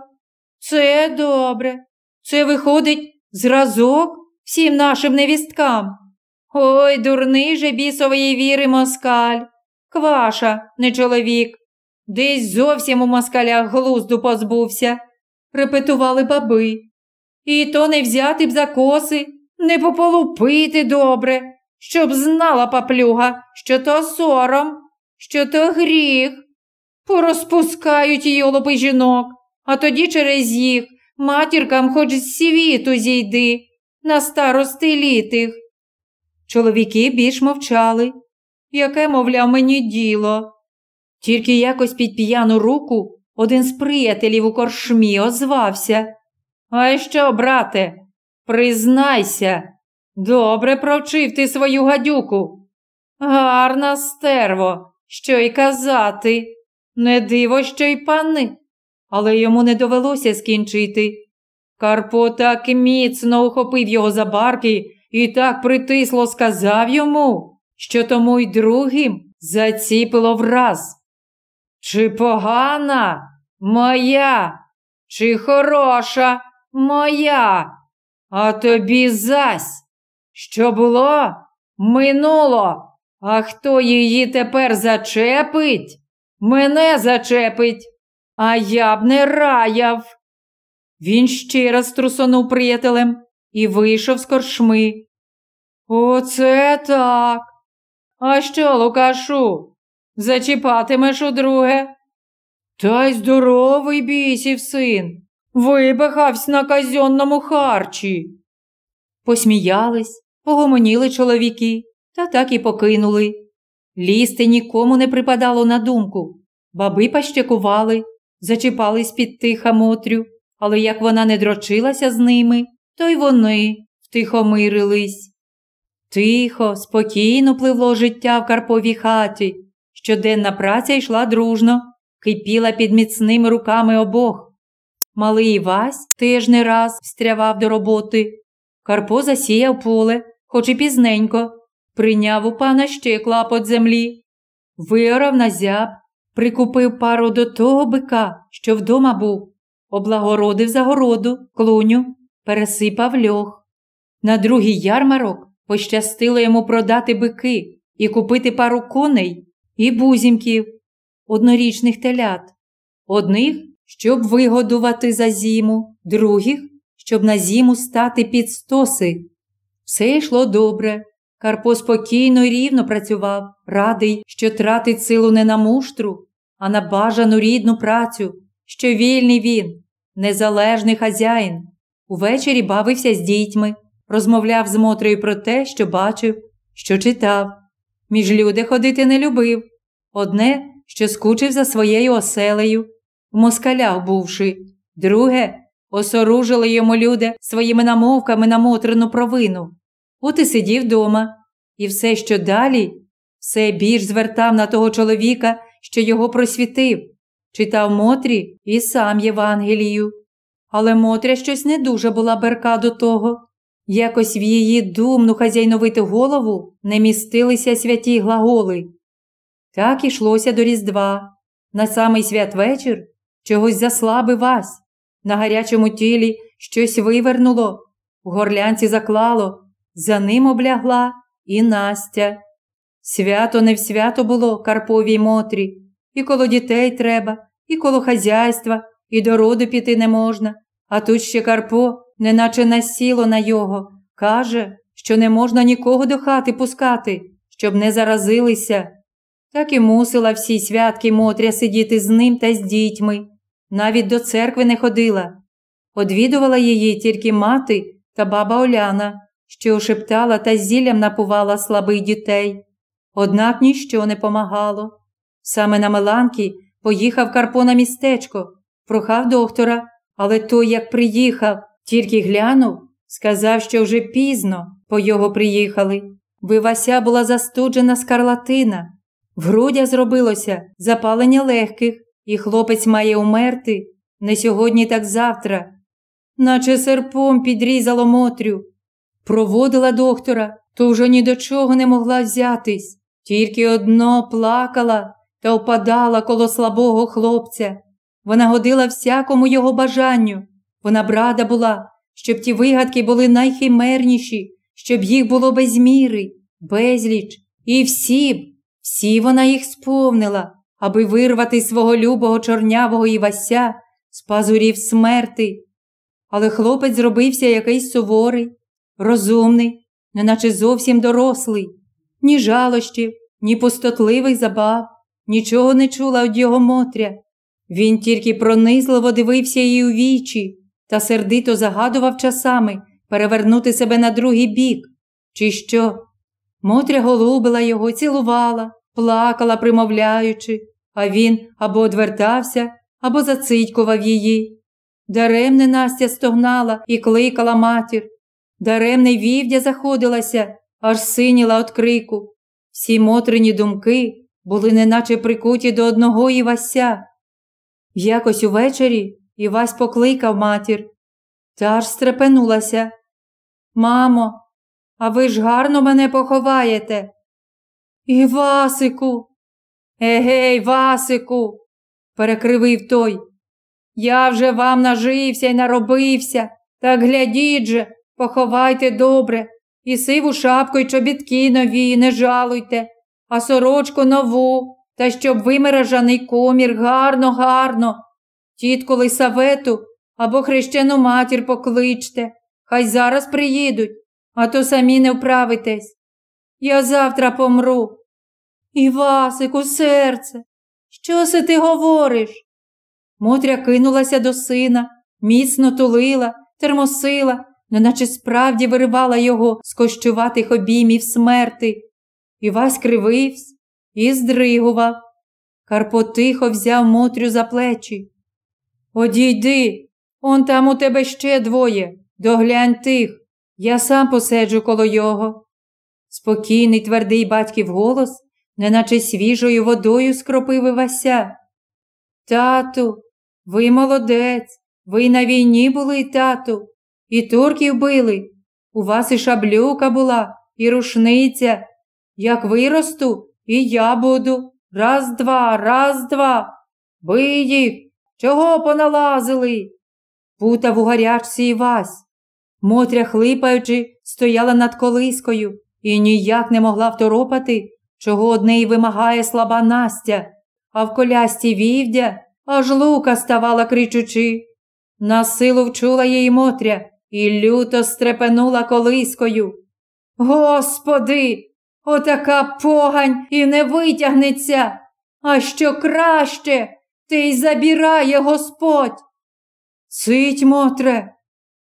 Це добре. Це виходить зразок всім нашим невісткам. Ой, дурний же бісової віри москаль. Кваша, не чоловік. Десь зовсім у москалях глузду позбувся, репетували баби. І то не взяти б за коси, не пополупити добре, щоб знала паплюга, що то сором що то гріх. Порозпускають йолопи жінок, а тоді через їх матіркам хоч з світу зійди на старости літих. Чоловіки більш мовчали. Яке, мовляв, мені діло. Тільки якось під п'яну руку один з приятелів у коршмі озвався. А що, брате, признайся, добре провчив ти свою гадюку. Гарна стерво що й казати. Не диво, що й пани, але йому не довелося скінчити. Карпо так міцно ухопив його за барки і так притисло сказав йому, що тому й другим заціпило враз. Чи погана моя, чи хороша моя, а тобі зась, що було минуло. А хто її тепер зачепить? Мене зачепить, а я б не раяв. Він ще раз трусонув приятелем і вийшов з коршми. Оце так. А що, Лукашу? Зачіпатимеш удруге? Та й здоровий бісів син. Вибахавсь на казьонному харчі. Посміялись, погомоніли чоловіки та так і покинули. Лізти нікому не припадало на думку. Баби пащекували, зачіпались під тиха Мотрю, але як вона не дрочилася з ними, то й вони втихомирились. Тихо, спокійно пливло життя в Карповій хаті. Щоденна праця йшла дружно, кипіла під міцними руками обох. Малий Івась теж не раз встрявав до роботи. Карпо засіяв поле, хоч і пізненько, прийняв у пана ще клапот землі, вирав на зяб, прикупив пару до того бика, що вдома був, облагородив загороду, клуню, пересипав льох. На другий ярмарок пощастило йому продати бики і купити пару коней і бузімків, однорічних телят, одних, щоб вигодувати за зіму, других. Щоб на зіму стати під стоси. Все йшло добре, Карпо спокійно і рівно працював, радий, що тратить силу не на муштру, а на бажану рідну працю, що вільний він, незалежний хазяїн. Увечері бавився з дітьми, розмовляв з Мотрею про те, що бачив, що читав. Між люди ходити не любив. Одне, що скучив за своєю оселею, в москалях бувши, друге, осоружили йому люди своїми намовками на Мотрину провину. От і сидів дома, і все, що далі, все більш звертав на того чоловіка, що його просвітив, читав Мотрі і сам Євангелію. Але Мотря щось не дуже була берка до того. Якось в її думну хазяйновиту голову не містилися святі глаголи. Так ішлося до Різдва. На самий святвечір чогось заслабив вас. На гарячому тілі щось вивернуло, в горлянці заклало. За ним облягла і Настя. Свято не в свято було Карповій Мотрі, і коло дітей треба, і коло хазяйства, і до роду піти не можна. А тут ще Карпо, неначе насіло на його, каже, що не можна нікого до хати пускати, щоб не заразилися. Так і мусила всі святки Мотря сидіти з ним та з дітьми, навіть до церкви не ходила. Одвідувала її тільки мати та баба Оляна, що ошептала та зіллям напувала слабих дітей, однак ніщо не помагало. Саме на Меланки поїхав Карпо на містечко, прохав доктора, але той, як приїхав, тільки глянув, сказав, що вже пізно по його приїхали. Вивася була застуджена скарлатина, в грудя зробилося запалення легких, і хлопець має умерти не сьогодні, так завтра, наче серпом підрізало Мотрю проводила доктора, то вже ні до чого не могла взятись, тільки одно плакала та опадала коло слабого хлопця. Вона годила всякому його бажанню. Вона б рада була, щоб ті вигадки були найхимерніші, щоб їх було без міри, безліч. І всі б, всі вона їх сповнила, аби вирвати свого любого чорнявого Івася з пазурів смерти. Але хлопець зробився якийсь суворий, розумний, неначе зовсім дорослий, ні жалощів, ні пустотливий забав, нічого не чула від його Мотря. Він тільки пронизливо дивився її у вічі та сердито загадував часами перевернути себе на другий бік. Чи що? Мотря голубила його, цілувала, плакала, примовляючи, а він або одвертався, або зацитькував її. Даремне Настя стогнала і кликала матір, даремне вівдя заходилася, аж синіла від крику. Всі мотрені думки були неначе прикуті до одного Івася. Якось увечері Івась покликав матір. Та аж стрепенулася. Мамо, а ви ж гарно мене поховаєте. Івасику, егей, Васику, перекривив той. Я вже вам нажився і наробився, так глядіть же, Поховайте добре, і сиву шапку й чобітки нові, не жалуйте, а сорочку нову, та щоб вимиражаний комір гарно, гарно. Тітку Лисавету або хрещену матір покличте, хай зараз приїдуть, а то самі не вправитесь. Я завтра помру. Івасику, серце, що се ти говориш? Мотря кинулася до сина, міцно тулила, термосила неначе справді виривала його з кощуватих обіймів смерти. Івась кривився і здригував. Карпо тихо взяв Мотрю за плечі. Одійди, он там у тебе ще двоє. Доглянь тих. Я сам посиджу коло його. Спокійний, твердий батьків голос, неначе свіжою водою скропив Івася. Тату, ви молодець, ви на війні були, тату і турків били. У вас і шаблюка була, і рушниця. Як виросту, і я буду. Раз, два, раз, два. Бий їх! Чого поналазили? Путав у гарячці Івась. Мотря, хлипаючи, стояла над колискою і ніяк не могла второпати, чого одне й вимагає слаба Настя, а в колясті вівдя аж лука ставала кричучи. На силу вчула її Мотря і люто стрепенула колискою. Господи, отака погань і не витягнеться, а що краще, ти й забирає Господь. Цить, Мотре,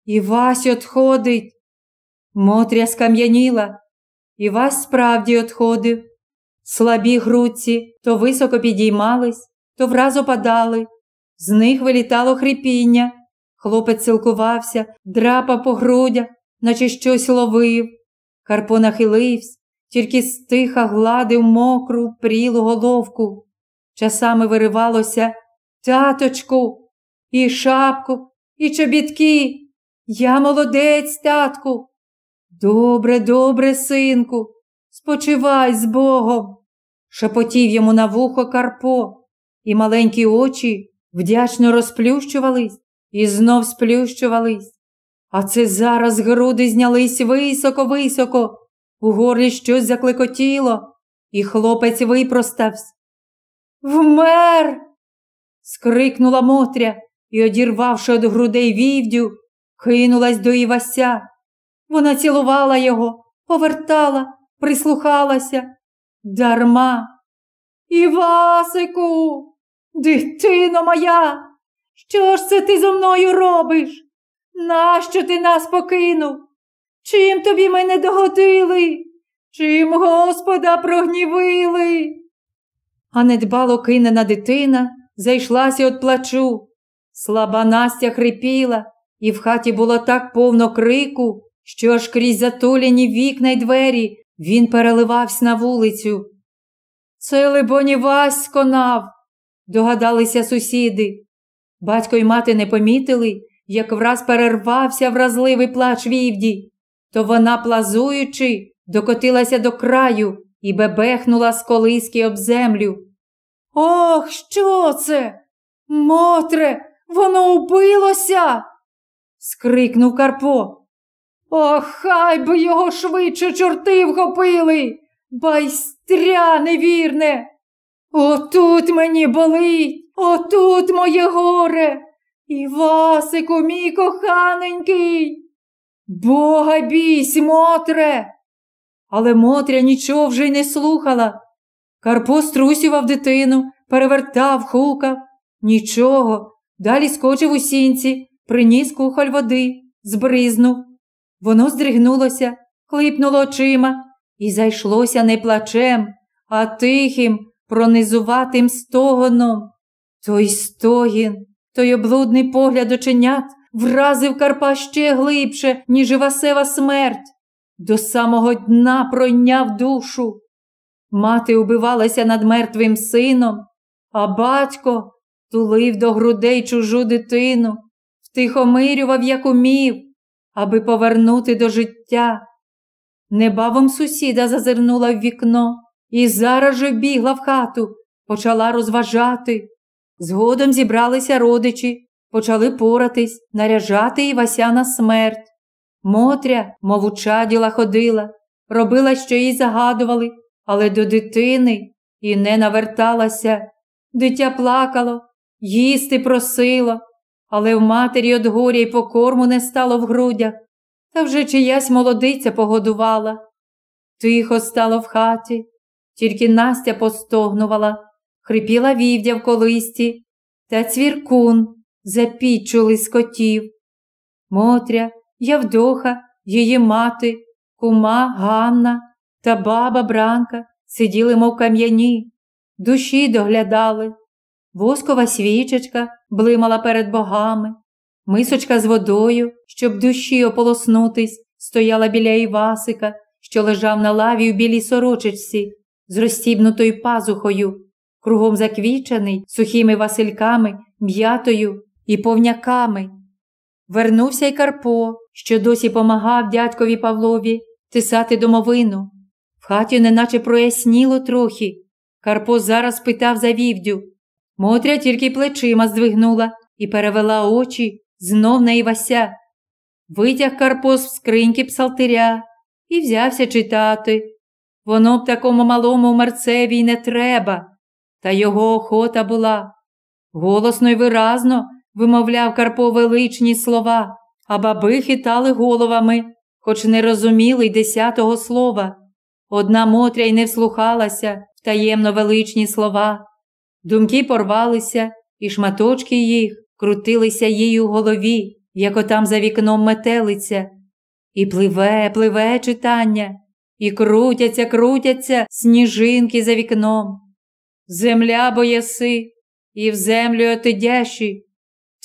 Івась отходить. Мотря скам'яніла. Івась справді отходив. Слабі грудці то високо підіймались, то враз опадали. З них вилітало хрипіння. Хлопець цілкувався, драпав по грудя, наче щось ловив. Карпо нахиливсь, тільки стиха гладив мокру, прілу головку. Часами виривалося таточку, і шапку, і чобітки. Я молодець, татку. Добре, добре, синку, спочивай з Богом. шепотів йому на вухо Карпо, і маленькі очі вдячно розплющувались, і знов сплющувались. А це зараз груди знялись високо, високо, у горлі щось заклекотіло, і хлопець випростався. Вмер. скрикнула Мотря і, одірвавши від грудей вівдю, кинулась до Івася. Вона цілувала його, повертала, прислухалася. Дарма. Івасику, дитино моя. Що ж це ти зо мною робиш? Нащо ти нас покинув? Чим тобі мене догодили? Чим Господа прогнівили? А недбало кинена дитина зайшлася от плачу. Слаба Настя хрипіла, і в хаті було так повно крику, що аж крізь затуляні вікна й двері він переливався на вулицю. Це, либоні, Вась сконав, догадалися сусіди. Батько й мати не помітили, як враз перервався вразливий плач вівді, то вона, плазуючи, докотилася до краю і бебехнула з колиски об землю. Ох, що це? Мотре, воно убилося. скрикнув Карпо. Ох, хай би його швидше чорти вхопили. Байстря невірне. Отут мені болить. Отут моє горе. Івасику, мій коханенький. Бога бійсь, Мотре. Але Мотря нічого вже й не слухала. Карпо струсював дитину, перевертав, хукав. Нічого. Далі скочив у сінці, приніс кухоль води, збризнув. Воно здригнулося, клипнуло очима і зайшлося не плачем, а тихим, пронизуватим стогоном. Той стогін, той облудний погляд оченят вразив Карпа ще глибше, ніж Івасева смерть. До самого дна пройняв душу. Мати убивалася над мертвим сином, а батько тулив до грудей чужу дитину, втихомирював, як умів, аби повернути до життя. Небавом сусіда зазирнула в вікно і зараз же бігла в хату, почала розважати. Згодом зібралися родичі, почали поратись, наряжати Івася на смерть. Мотря, мов учаділа, ходила, робила, що їй загадували, але до дитини і не наверталася. Дитя плакало, їсти просило, але в матері од горя й покорму не стало в грудях, та вже чиясь молодиця погодувала. Тихо стало в хаті, тільки Настя постогнувала хрипіла вівдя в колисті та цвіркун запічули скотів. Мотря, Явдоха, її мати, кума Ганна та баба Бранка сиділи, мов кам'яні, душі доглядали. Воскова свічечка блимала перед богами, мисочка з водою, щоб душі ополоснутись, стояла біля Івасика, що лежав на лаві у білій сорочечці, з розстібнутою пазухою, кругом заквічений сухими васильками, м'ятою і повняками. Вернувся й Карпо, що досі помагав дядькові Павлові тисати домовину. В хаті неначе проясніло трохи. Карпо зараз питав за вівдю. Мотря тільки плечима здвигнула і перевела очі знов на Івася. Витяг Карпо з скриньки псалтиря і взявся читати. Воно б такому малому мерцеві й не треба. Та його охота була. Голосно й виразно вимовляв Карпо величні слова, а баби хитали головами, хоч не розуміли й десятого слова. Одна Мотря й не вслухалася в таємно величні слова. Думки порвалися, і шматочки їх крутилися їй у голові, як отам за вікном метелиця. І пливе, пливе читання, і крутяться, крутяться сніжинки за вікном. Земля бо єси, і в землю отидящий.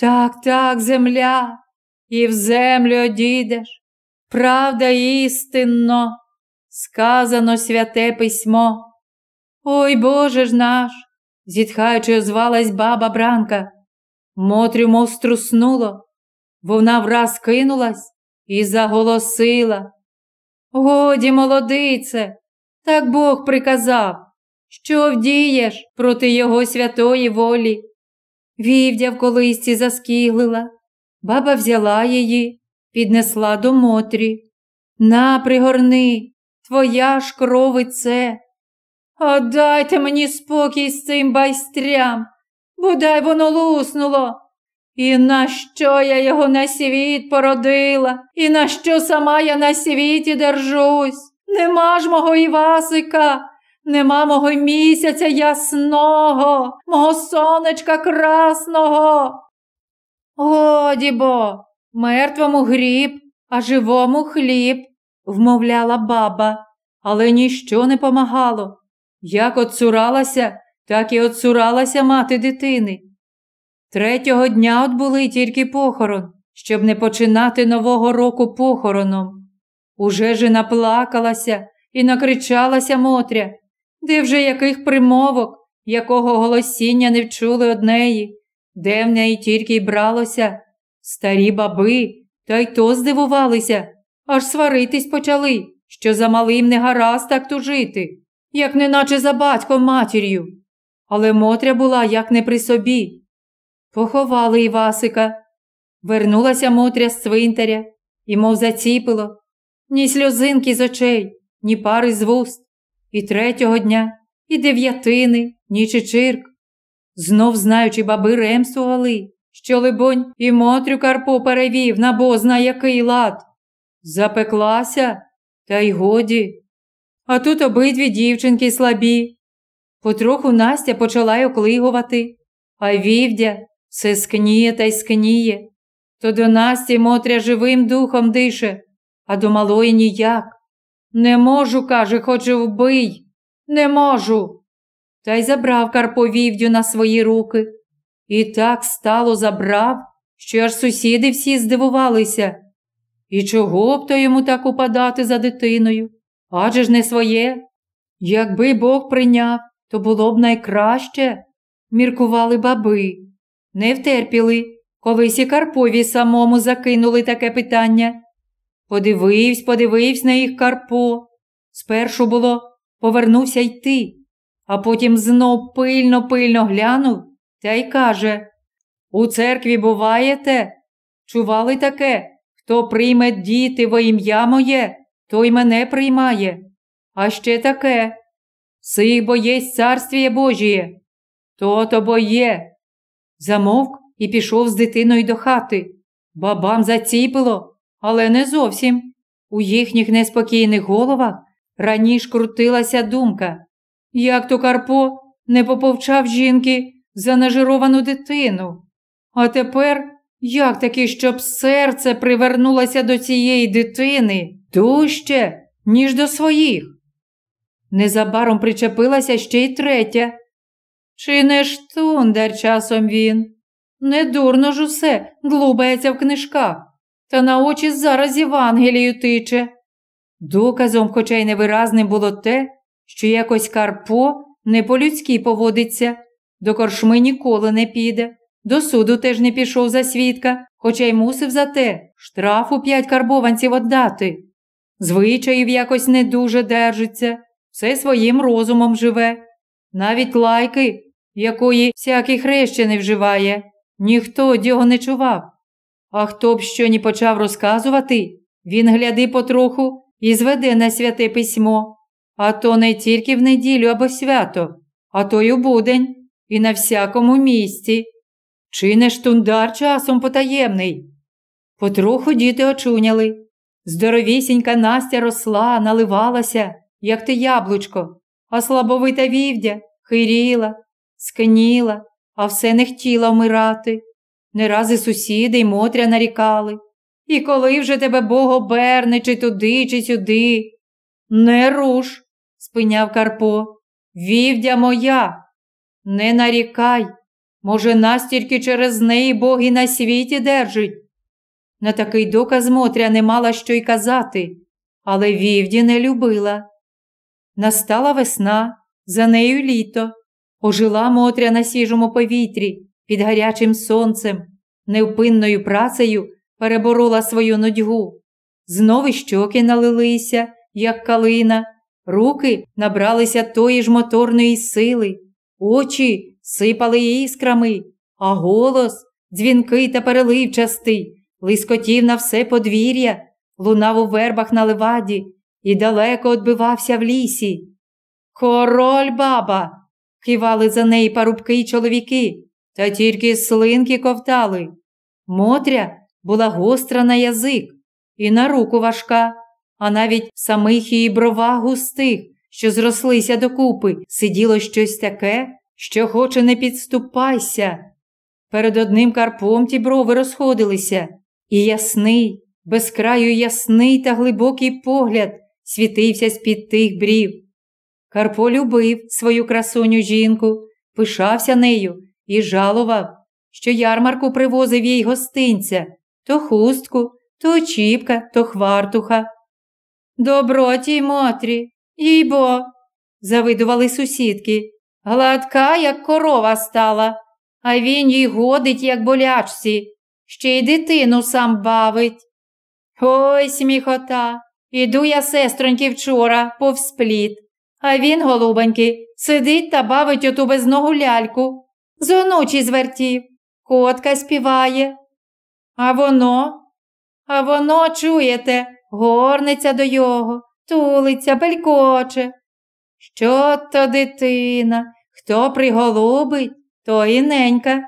Так, так, земля, і в землю одійдеш. Правда істинно, сказано святе письмо. Ой Боже ж наш, зітхаючи, звалась баба Бранка, Мотрю мов струснуло, вона враз кинулась і заголосила. Годі, молодице, так Бог приказав. Що вдієш проти його святої волі? Вівдя в колисці заскіглила. Баба взяла її, піднесла до Мотрі. На, пригорни, твоя ж крови це. А дайте мені спокій з цим байстрям, бодай воно луснуло. І на що я його на світ породила, і на що сама я на світі держусь? Нема ж мого Івасика. Нема мого місяця ясного, мого сонечка красного. Годі бо, мертвому гріб, а живому хліб, вмовляла баба, але ніщо не помагало. Як отцуралася, так і отцуралася мати дитини. Третього дня отбули тільки похорон, щоб не починати нового року похороном. Уже ж наплакалася і накричалася Мотря. Де вже яких примовок, якого голосіння не вчули однеї, де в неї тільки й бралося, старі баби, та й то здивувалися, аж сваритись почали, що за малим не гаразд так тужити, як неначе за батьком матір'ю. Але Мотря була як не при собі. Поховали Івасика. Вернулася Мотря з цвинтаря і мов заціпило ні сльозинки з очей, ні пари з вуст і третього дня, і дев'ятини, ніч і чирк. Знов знаючи, баби ремствували, що, либонь, і Мотрю Карпо перевів на бозна який лад. Запеклася, та й годі. А тут обидві дівчинки слабі. Потроху Настя почала й оклигувати, а вівдя все скніє та й скніє. То до Насті Мотря живим духом дише, а до малої ніяк. Не можу, каже, хоч вбий, не можу. Та й забрав Карповівдю на свої руки. І так стало забрав, що аж сусіди всі здивувалися. І чого б то йому так упадати за дитиною? Адже ж не своє. Якби Бог прийняв, то було б найкраще, міркували баби. Не втерпіли, колись і Карпові самому закинули таке питання. Подивився, подивився на їх Карпо. Спершу було, повернувся йти, а потім знов пильно пильно глянув та й каже У церкві буваєте? Чували таке? Хто прийме діти во ім'я моє, той мене приймає. А ще таке. Сих бо єсть царствіє Божіє. То-то бо є. Замовк і пішов з дитиною до хати. Бабам заціпило але не зовсім. У їхніх неспокійних головах раніш крутилася думка, як то Карпо не поповчав жінки за нажировану дитину. А тепер як таки, щоб серце привернулося до цієї дитини дужче, ніж до своїх. Незабаром причепилася ще й третя. Чи не ж тундар часом він? Недурно ж усе глубається в книжках та на очі зараз Євангелію тиче. Доказом, хоча й невиразним було те, що якось Карпо не по-людськи поводиться, до коршми ніколи не піде, до суду теж не пішов за свідка, хоча й мусив за те штрафу п'ять карбованців віддати. Звичаїв якось не дуже держиться, все своїм розумом живе. Навіть лайки, якої всякий хрещений вживає, ніхто його не чував. А хто б що ні почав розказувати, він гляди потроху і зведе на святе письмо, а то не тільки в неділю або свято, а то й у будень, і на всякому місці. Чи не штундар часом потаємний? Потроху діти очуняли. Здоровісінька Настя росла, наливалася, як те яблучко, а слабовита вівдя хиріла, скніла, а все не хотіла вмирати. Не раз сусіди й Мотря нарікали. І коли вже тебе Бог оберне, чи туди, чи сюди. Не руш, спиняв Карпо. Вівдя моя, не нарікай. Може, настільки через неї Бог і на світі держить. На такий доказ Мотря не мала що й казати, але вівді не любила. Настала весна, за нею літо, ожила Мотря на свіжому повітрі, під гарячим сонцем, невпинною працею переборола свою нудьгу. Знову щоки налилися, як калина, руки набралися тої ж моторної сили, очі сипали іскрами, а голос, дзвінкий та переливчастий, лискотів на все подвір'я, лунав у вербах на леваді і далеко отбивався в лісі. Король баба! кивали за неї парубки й чоловіки, та тільки слинки ковтали. Мотря була гостра на язик і на руку важка, а навіть в самих її бровах густих, що зрослися докупи, сиділо щось таке, що хоче не підступайся. Перед одним карпом ті брови розходилися, і ясний, безкраю ясний та глибокий погляд світився з-під тих брів. Карпо любив свою красуню жінку, пишався нею і жалував, що ярмарку привозив їй гостинця то хустку, то чіпка, то хвартуха. Добротій Мотрі, їй бо, завидували сусідки. Гладка, як корова стала, а він їй годить, як болячці, ще й дитину сам бавить. Ой, сміхота, іду я сестроньки вчора повспліт, а він, голубоньки, сидить та бавить оту безногу ляльку. Зонучий звертів, котка співає. А воно, а воно, чуєте, горниться до його, тулиться, белькоче. Що то дитина, хто приголубить, то і ненька.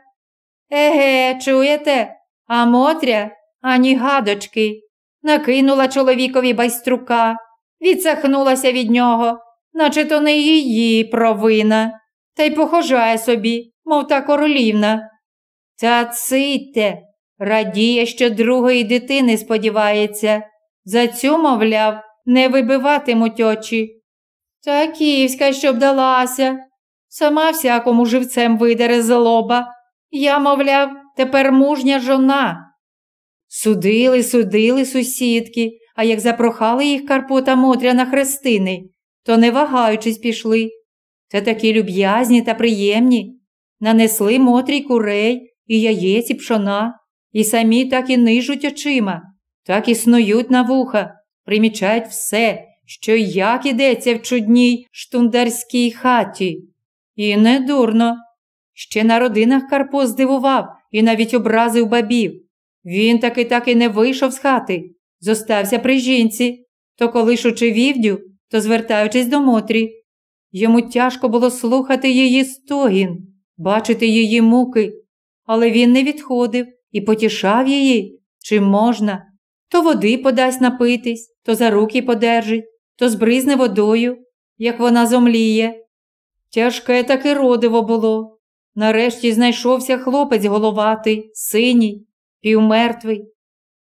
Еге, чуєте, а Мотря ані гадочки. Накинула чоловікові байструка, відсахнулася від нього, наче то не її провина, та й похожає собі мов та королівна. Та цитьте, радіє, що другої дитини сподівається. За цю, мовляв, не вибиватимуть очі. Та київська, що вдалася, сама всякому живцем видере з лоба. Я, мовляв, тепер мужня жона. Судили, судили сусідки, а як запрохали їх Карпо та Мотря на хрестини, то не вагаючись пішли. Це такі люб'язні та приємні, нанесли мотрій курей, і яєць, і пшона, і самі так і нижуть очима, так і снують на вуха, примічають все, що як ідеться в чудній штундарській хаті. І не дурно. Ще на родинах Карпо здивував і навіть образив бабів. Він таки так і не вийшов з хати, зостався при жінці, то колишучи вівдю, то звертаючись до Мотрі. Йому тяжко було слухати її стогін бачити її муки, але він не відходив і потішав її, чим можна. То води подасть напитись, то за руки подержить, то збризне водою, як вона зомліє. Тяжке таке родиво було. Нарешті знайшовся хлопець головатий, синій, півмертвий.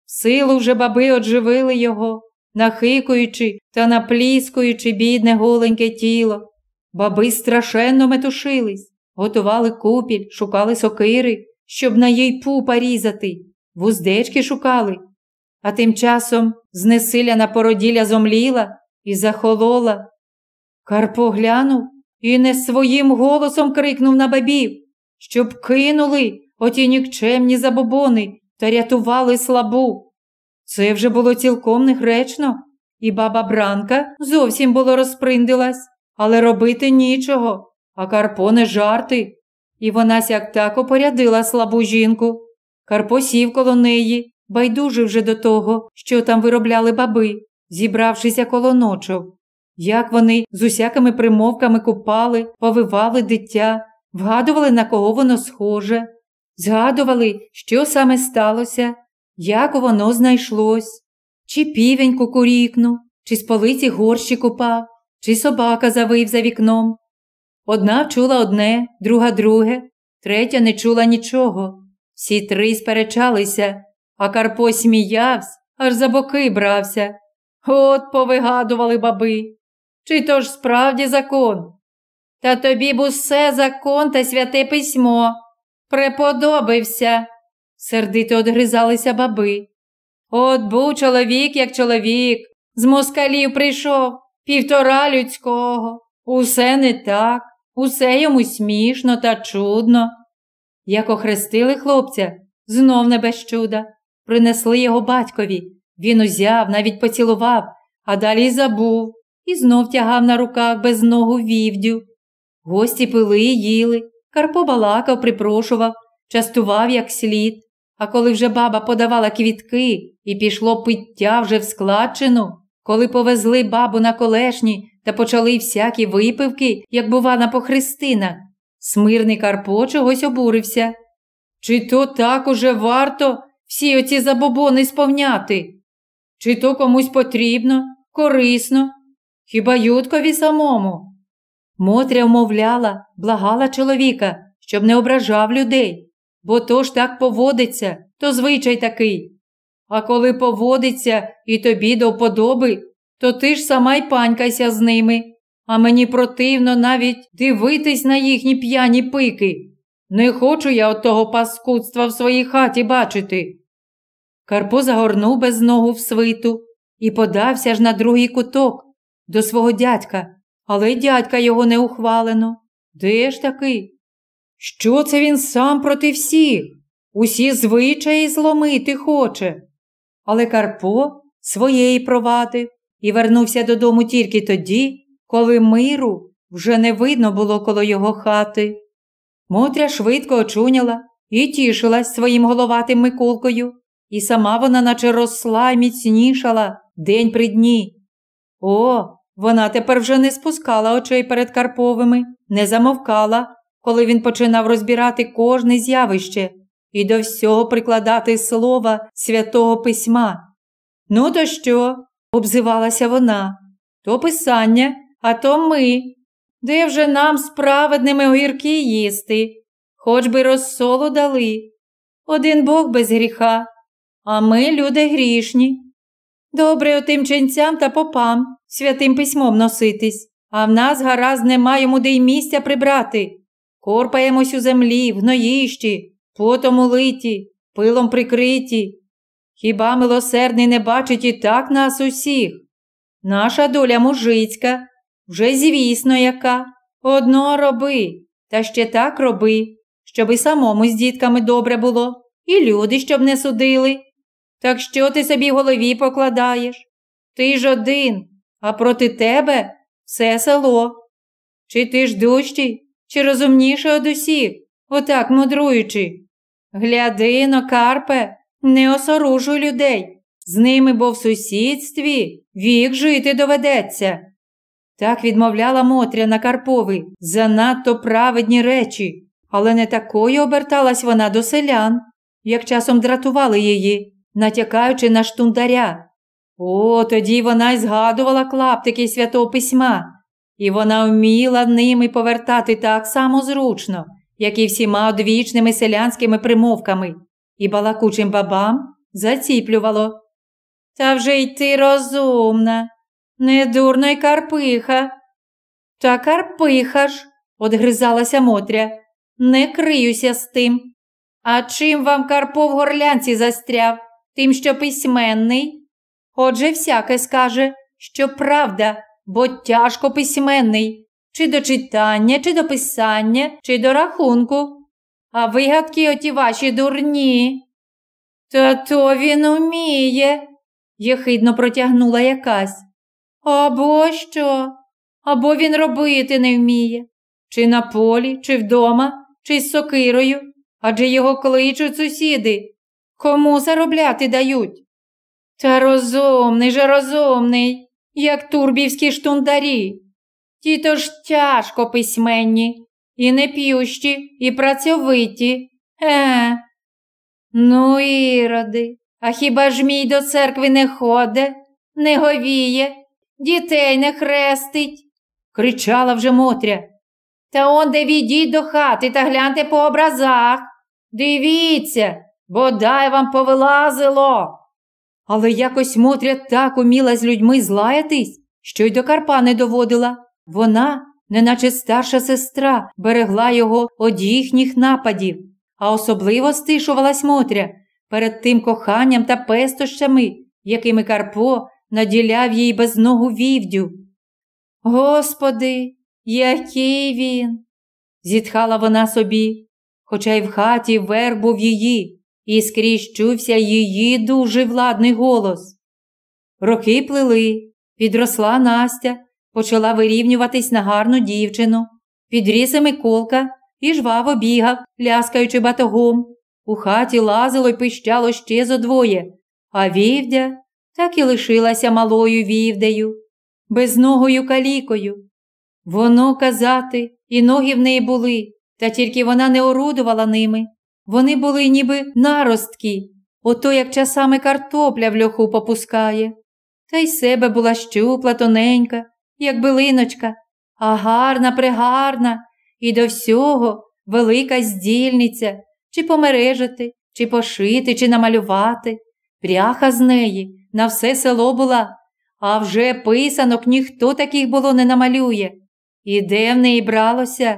Силу вже баби одживили його, нахикуючи та напліскуючи бідне голеньке тіло. Баби страшенно метушились готували купіль, шукали сокири, щоб на їй пупа різати, вуздечки шукали. А тим часом знесиляна породілля зомліла і захолола. Карпо глянув і не своїм голосом крикнув на бабів, щоб кинули оті нікчемні забобони та рятували слабу. Це вже було цілком негречно, і баба Бранка зовсім було розприндилась, але робити нічого. А Карпо не жарти. І вона сяк так опорядила слабу жінку. Карпо сів коло неї, байдуже вже до того, що там виробляли баби, зібравшися коло ночок. Як вони з усякими примовками купали, повивали дитя, вгадували, на кого воно схоже, згадували, що саме сталося, як воно знайшлось, чи півень кукурікнув, чи з полиці горщик упав, чи собака завив за вікном. Одна чула одне, друга друге, третя не чула нічого. Всі три сперечалися, а Карпо сміявся, аж за боки брався. От повигадували баби. Чи то ж справді закон? Та тобі б усе закон та святе письмо. Преподобився, сердито одгризалися баби. От був чоловік, як чоловік, з москалів прийшов, півтора людського. Усе не так. Усе йому смішно та чудно. Як охрестили хлопця, знов не без чуда. Принесли його батькові. Він узяв, навіть поцілував, а далі й забув і знов тягав на руках без ногу вівдю. Гості пили, їли, Карпо балакав, припрошував, частував як слід. А коли вже баба подавала квітки і пішло пиття вже в складчину, коли повезли бабу на колешні та почали всякі випивки, як бува на похрестинах. Смирний Карпо чогось обурився. Чи то так уже варто всі оці забобони сповняти? Чи то комусь потрібно, корисно, хіба Юткові самому? Мотря умовляла, благала чоловіка, щоб не ображав людей, бо то ж так поводиться, то звичай такий. А коли поводиться і тобі до вподоби, то ти ж сама й панькайся з ними, а мені противно навіть дивитись на їхні п'яні пики. Не хочу я от того паскудства в своїй хаті бачити. Карпо загорнув без ногу в свиту і подався ж на другий куток до свого дядька, але й дядька його не ухвалено. Де ж таки? Що це він сам проти всіх? Усі звичаї зломити хоче. Але Карпо своєї провадив і вернувся додому тільки тоді, коли миру вже не видно було коло його хати. Мотря швидко очуняла і тішилась своїм головатим Миколкою, і сама вона наче росла і міцнішала день при дні. О, вона тепер вже не спускала очей перед Карповими, не замовкала, коли він починав розбирати кожне з'явище і до всього прикладати слова святого письма. Ну, то що? обзивалася вона. То писання, а то ми. Де вже нам справедними огірки їсти, хоч би розсолу дали. Один Бог без гріха, а ми люди грішні. Добре отим ченцям та попам святим письмом носитись, а в нас гаразд нема йому де й місця прибрати. Корпаємось у землі, в гноїщі, потом улиті, пилом прикриті, Хіба милосердний не бачить і так нас усіх? Наша доля мужицька, вже звісно, яка. Одно роби, та ще так роби, щоб і самому з дітками добре було, і люди щоб не судили. Так що ти собі в голові покладаєш? Ти ж один, а проти тебе все село. Чи ти ж дужчий, чи розумніший од усіх, отак мудруючи? Гляди, но, Карпе, не осоружуй людей. З ними, бо в сусідстві вік жити доведеться. Так відмовляла Мотря на Карпови занадто праведні речі, але не такою оберталась вона до селян, як часом дратували її, натякаючи на штундаря. О, тоді вона й згадувала клаптики святого письма, і вона вміла ними повертати так само зручно, як і всіма одвічними селянськими примовками і балакучим бабам заціплювало. Та вже й ти розумна, недурно й Карпиха. Та Карпиха ж, одгризалася Мотря, не криюся з тим. А чим вам Карпо в горлянці застряв, тим, що письменний? Отже, всяке скаже, що правда, бо тяжко письменний, чи до читання, чи до писання, чи до рахунку. А вигадки оті ваші дурні. Та то він уміє, єхидно протягнула якась. Або що? Або він робити не вміє. Чи на полі, чи вдома, чи з сокирою, адже його кличуть сусіди. Кому заробляти дають? Та розумний же розумний, як турбівські штундарі. Ті то ж тяжко письменні, і неп'ющі, і працьовиті. Е. Ну, іроди, а хіба ж мій до церкви не ходе, не говіє, дітей не хрестить? кричала вже Мотря. Та он де відійдь до хати та гляньте по образах. Дивіться, бодай вам повилазило. Але якось Мотря так уміла з людьми злаятись, що й до Карпа не доводила. Вона неначе старша сестра берегла його од їхніх нападів, а особливо стишувалась Мотря перед тим коханням та пестощами, якими Карпо наділяв їй безногу вівдю. Господи, який він! зітхала вона собі, хоча й в хаті вер був її, і скрізь чувся її дуже владний голос. Роки плили, підросла Настя почала вирівнюватись на гарну дівчину. Підріси Миколка і жваво бігав, ляскаючи батогом. У хаті лазило й пищало ще зо двоє, а вівдя так і лишилася малою вівдею, безногою калікою. Воно казати, і ноги в неї були, та тільки вона не орудувала ними. Вони були ніби наростки, ото як часами картопля в льоху попускає. Та й себе була щупла тоненька, як билиночка, а гарна, пригарна, і до всього велика здільниця, чи помережити, чи пошити, чи намалювати. Пряха з неї на все село була, а вже писанок ніхто таких було не намалює. І де в неї бралося?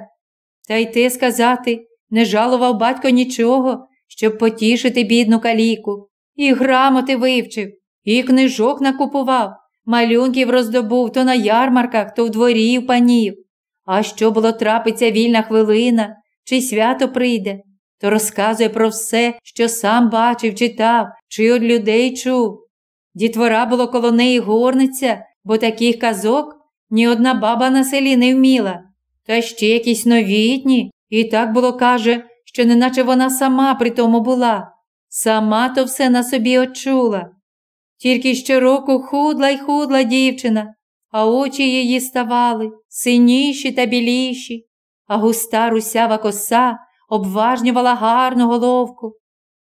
Та й те сказати, не жалував батько нічого, щоб потішити бідну каліку, і грамоти вивчив, і книжок накупував, Малюнків роздобув то на ярмарках, то в дворі у панів. А що було трапиться вільна хвилина, чи свято прийде, то розказує про все, що сам бачив, читав, чи од людей чув. Дітвора було коло неї горниця, бо таких казок ні одна баба на селі не вміла. Та ще якісь новітні, і так було, каже, що неначе вона сама при тому була, сама то все на собі очула. Тільки щороку худла й худла дівчина, а очі її ставали синіші та біліші, а густа русява коса обважнювала гарну головку.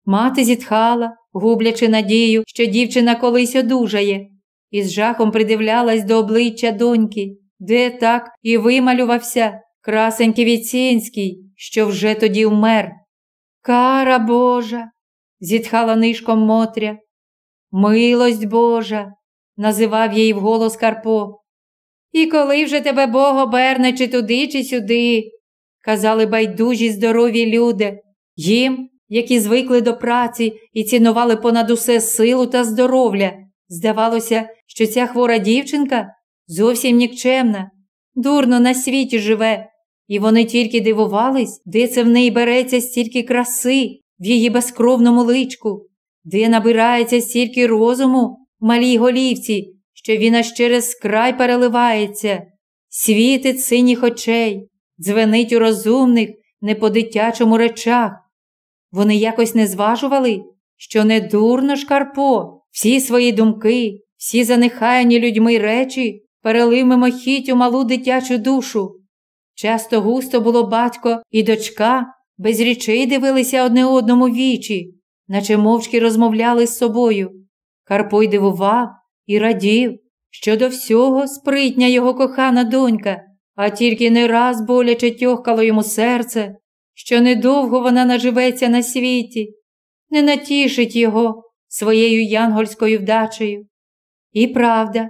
Мати зітхала, гублячи надію, що дівчина колись одужає, і з жахом придивлялась до обличчя доньки, де так і вималювався красенький Віцінський, що вже тоді вмер. Кара Божа! зітхала нишком Мотря. Милость Божа, називав її вголос Карпо. І коли вже тебе Бог оберне чи туди, чи сюди, казали байдужі здорові люди, їм, які звикли до праці і цінували понад усе силу та здоров'я, здавалося, що ця хвора дівчинка зовсім нікчемна, дурно на світі живе, і вони тільки дивувались, де це в неї береться стільки краси в її безкровному личку де набирається стільки розуму в малій голівці, що він аж через край переливається, світить синіх очей, дзвенить у розумних, не по дитячому речах. Вони якось не зважували, що не дурно ж Карпо всі свої думки, всі занехаяні людьми речі перелив мимохідь у малу дитячу душу. Часто густо було батько і дочка без річей дивилися одне одному вічі, наче мовчки розмовляли з собою. Карпо й дивував і радів, що до всього спритня його кохана донька, а тільки не раз боляче тьохкало йому серце, що недовго вона наживеться на світі, не натішить його своєю янгольською вдачею. І правда,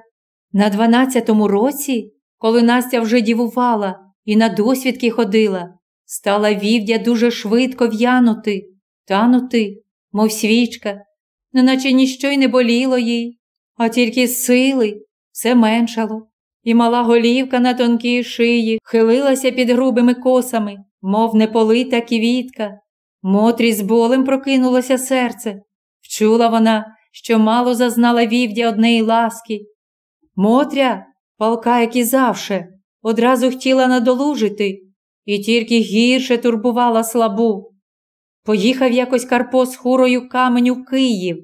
на дванадцятому році, коли Настя вже дівувала і на досвідки ходила, стала вівдя дуже швидко в'янути, танути мов свічка, неначе ніщо й не боліло їй, а тільки сили все меншало, і мала голівка на тонкій шиї хилилася під грубими косами, мов неполита квітка. Мотрі з болем прокинулося серце. Вчула вона, що мало зазнала вівдя однеї ласки. Мотря, палка, як і завше, одразу хотіла надолужити, і тільки гірше турбувала слабу. Поїхав якось Карпо з хурою каменю Київ.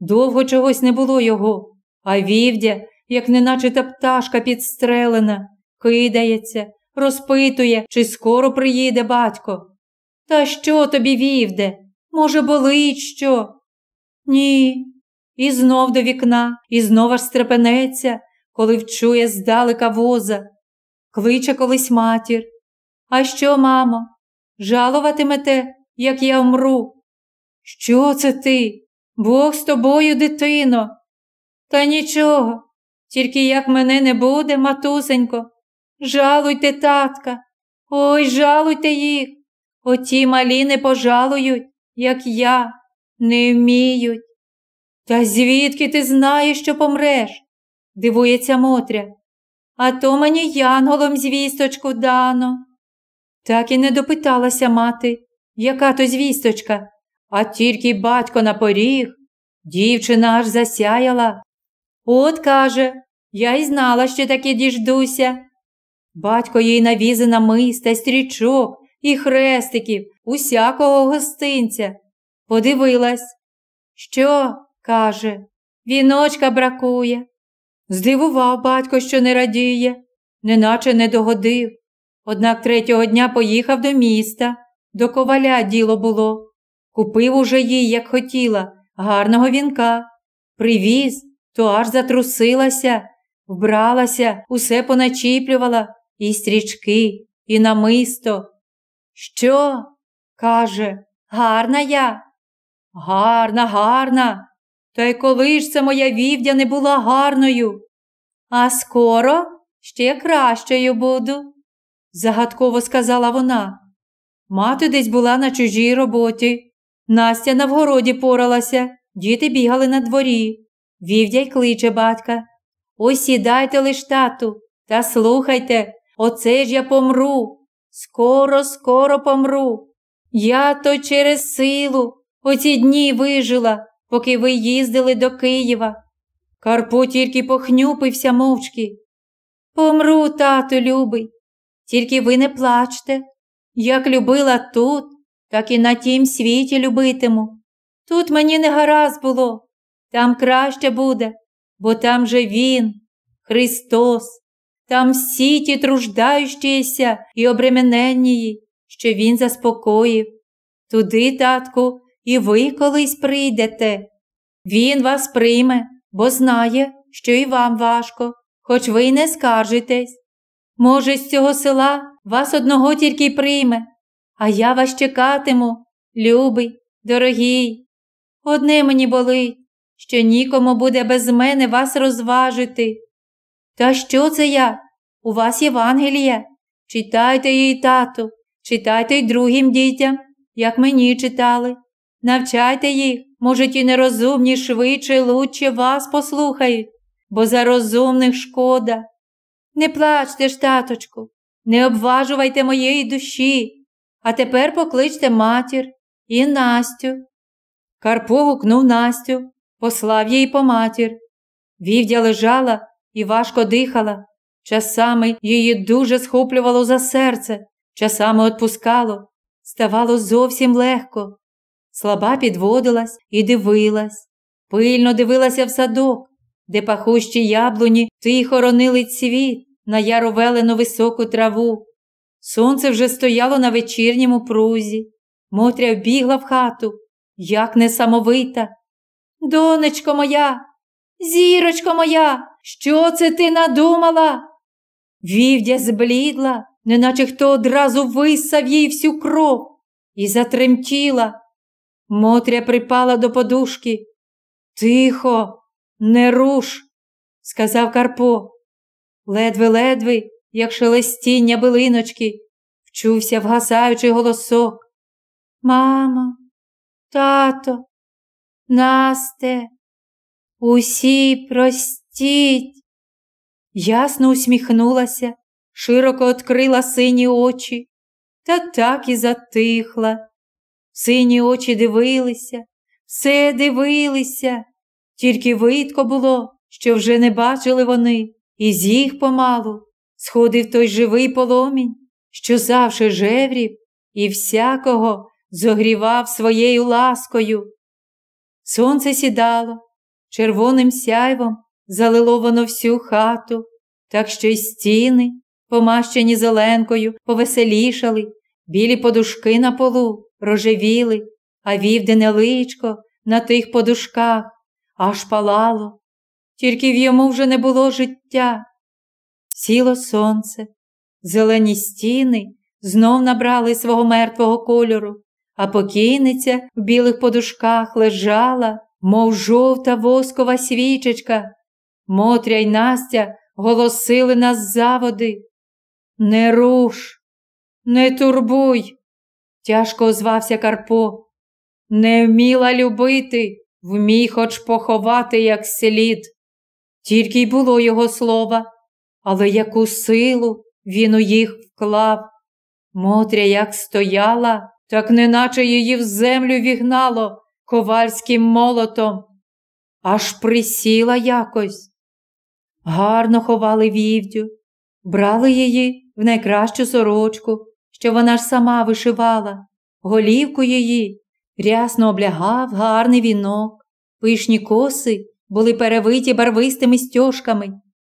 Довго чогось не було його, а вівдя, як неначе та пташка підстрелена, кидається, розпитує, чи скоро приїде батько. Та що тобі, вівде? Може, болить що? Ні. І знов до вікна, і знов аж стрепенеться, коли вчує здалека воза. Кличе колись матір. А що, мамо, жалуватимете? як я вмру. Що це ти? Бог з тобою, дитино. Та нічого, тільки як мене не буде, матусенько. Жалуйте, татка, ой, жалуйте їх. Оті малі не пожалують, як я, не вміють. Та звідки ти знаєш, що помреш? дивується Мотря. А то мені янголом звісточку дано. Так і не допиталася мати, яка то звісточка, а тільки батько на поріг. Дівчина аж засяяла. От, каже, я й знала, що таки діждуся. Батько їй навізе на намиста, стрічок і хрестиків, усякого гостинця. Подивилась. Що, каже, віночка бракує. Здивував батько, що не радіє, неначе не догодив. Однак третього дня поїхав до міста. До коваля діло було. Купив уже їй, як хотіла, гарного вінка. Привіз, то аж затрусилася, вбралася, усе поначіплювала, і стрічки, і намисто. Що? каже, гарна я. Гарна, гарна. Та й коли ж це моя вівдя не була гарною. А скоро ще кращою буду, загадково сказала вона. Мати десь була на чужій роботі. Настя на вгороді поралася, діти бігали на дворі. Вівдя й кличе батька. Ой, сідайте лиш тату, та слухайте, оце ж я помру. Скоро, скоро помру. Я то через силу оці дні вижила, поки ви їздили до Києва. Карпо тільки похнюпився мовчки. Помру, тату любий, тільки ви не плачте. Як любила тут, так і на тім світі любитиму. Тут мені не гаразд було, там краще буде, бо там же Він, Христос, там всі ті труждаючіся і обремененії, що Він заспокоїв. Туди, татку, і ви колись прийдете. Він вас прийме, бо знає, що і вам важко, хоч ви й не скаржитесь. Може, з цього села вас одного тільки й прийме, а я вас чекатиму, любий, дорогий. Одне мені болить, що нікому буде без мене вас розважити. Та що це я? У вас Євангелія? Читайте її, тату, читайте й другим дітям, як мені читали. Навчайте їх, може, ті нерозумні швидше лучше вас послухають, бо за розумних шкода. Не плачте ж, таточку, не обважувайте моєї душі, а тепер покличте матір і Настю. Карпо гукнув Настю, послав її по матір. Вівдя лежала і важко дихала. Часами її дуже схоплювало за серце, часами отпускало, ставало зовсім легко. Слаба підводилась і дивилась, пильно дивилася в садок, де пахущі яблуні тихо ронили цвіт на яровелену високу траву. Сонце вже стояло на вечірньому прузі. Мотря вбігла в хату, як несамовита. Донечко моя, зірочко моя, що це ти надумала? Вівдя зблідла, неначе хто одразу висав їй всю кров і затремтіла. Мотря припала до подушки. Тихо, не руш, сказав Карпо. Ледве-ледве, як шелестіння билиночки, вчувся вгасаючий голосок. Мамо, тато, Насте, усі простіть. Ясно усміхнулася, широко відкрила сині очі та так і затихла. Сині очі дивилися, все дивилися. Тільки видко було, що вже не бачили вони, і з їх помалу сходив той живий поломінь, що завше жеврів і всякого зогрівав своєю ласкою. Сонце сідало, червоним сяйвом залило воно всю хату, так що й стіни, помащені зеленкою, повеселішали, білі подушки на полу рожевіли, а вівдене личко на тих подушках аж палало, тільки в йому вже не було життя. Сіло сонце, зелені стіни знов набрали свого мертвого кольору, а покійниця в білих подушках лежала, мов жовта воскова свічечка. Мотря й Настя голосили нас заводи. Не руш, не турбуй, тяжко озвався Карпо. Не вміла любити, вмій хоч поховати як слід. Тільки й було його слова, але яку силу він у їх вклав. Мотря як стояла, так неначе її в землю вігнало ковальським молотом. Аж присіла якось. Гарно ховали вівдю, брали її в найкращу сорочку, що вона ж сама вишивала, голівку її рясно облягав гарний вінок, пишні коси були перевиті барвистими стьожками.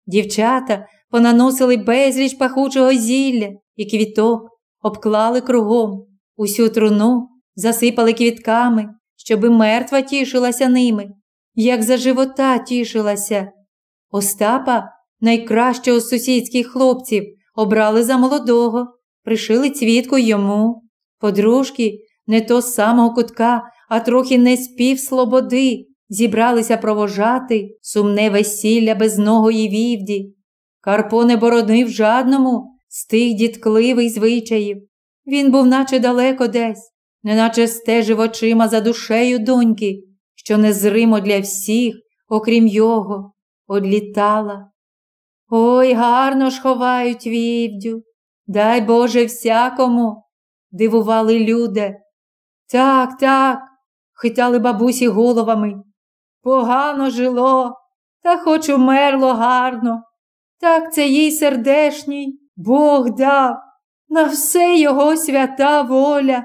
Дівчата понаносили безліч пахучого зілля і квіток, обклали кругом, усю труну засипали квітками, щоби мертва тішилася ними, як за живота тішилася. Остапа, найкращого з сусідських хлопців, обрали за молодого, пришили цвітку йому. Подружки не то самого кутка, а трохи не спів слободи, зібралися провожати сумне весілля безногої вівді. Карпо не боронив жадному з тих діткливих звичаїв. Він був наче далеко десь, неначе стежив очима за душею доньки, що незримо для всіх, окрім його, одлітала. Ой, гарно ж ховають вівдю. Дай Боже всякому, дивували люди, так, так, хитали бабусі головами. Погано жило, та хоч умерло гарно. Так це їй сердешній Бог дав на все його свята воля.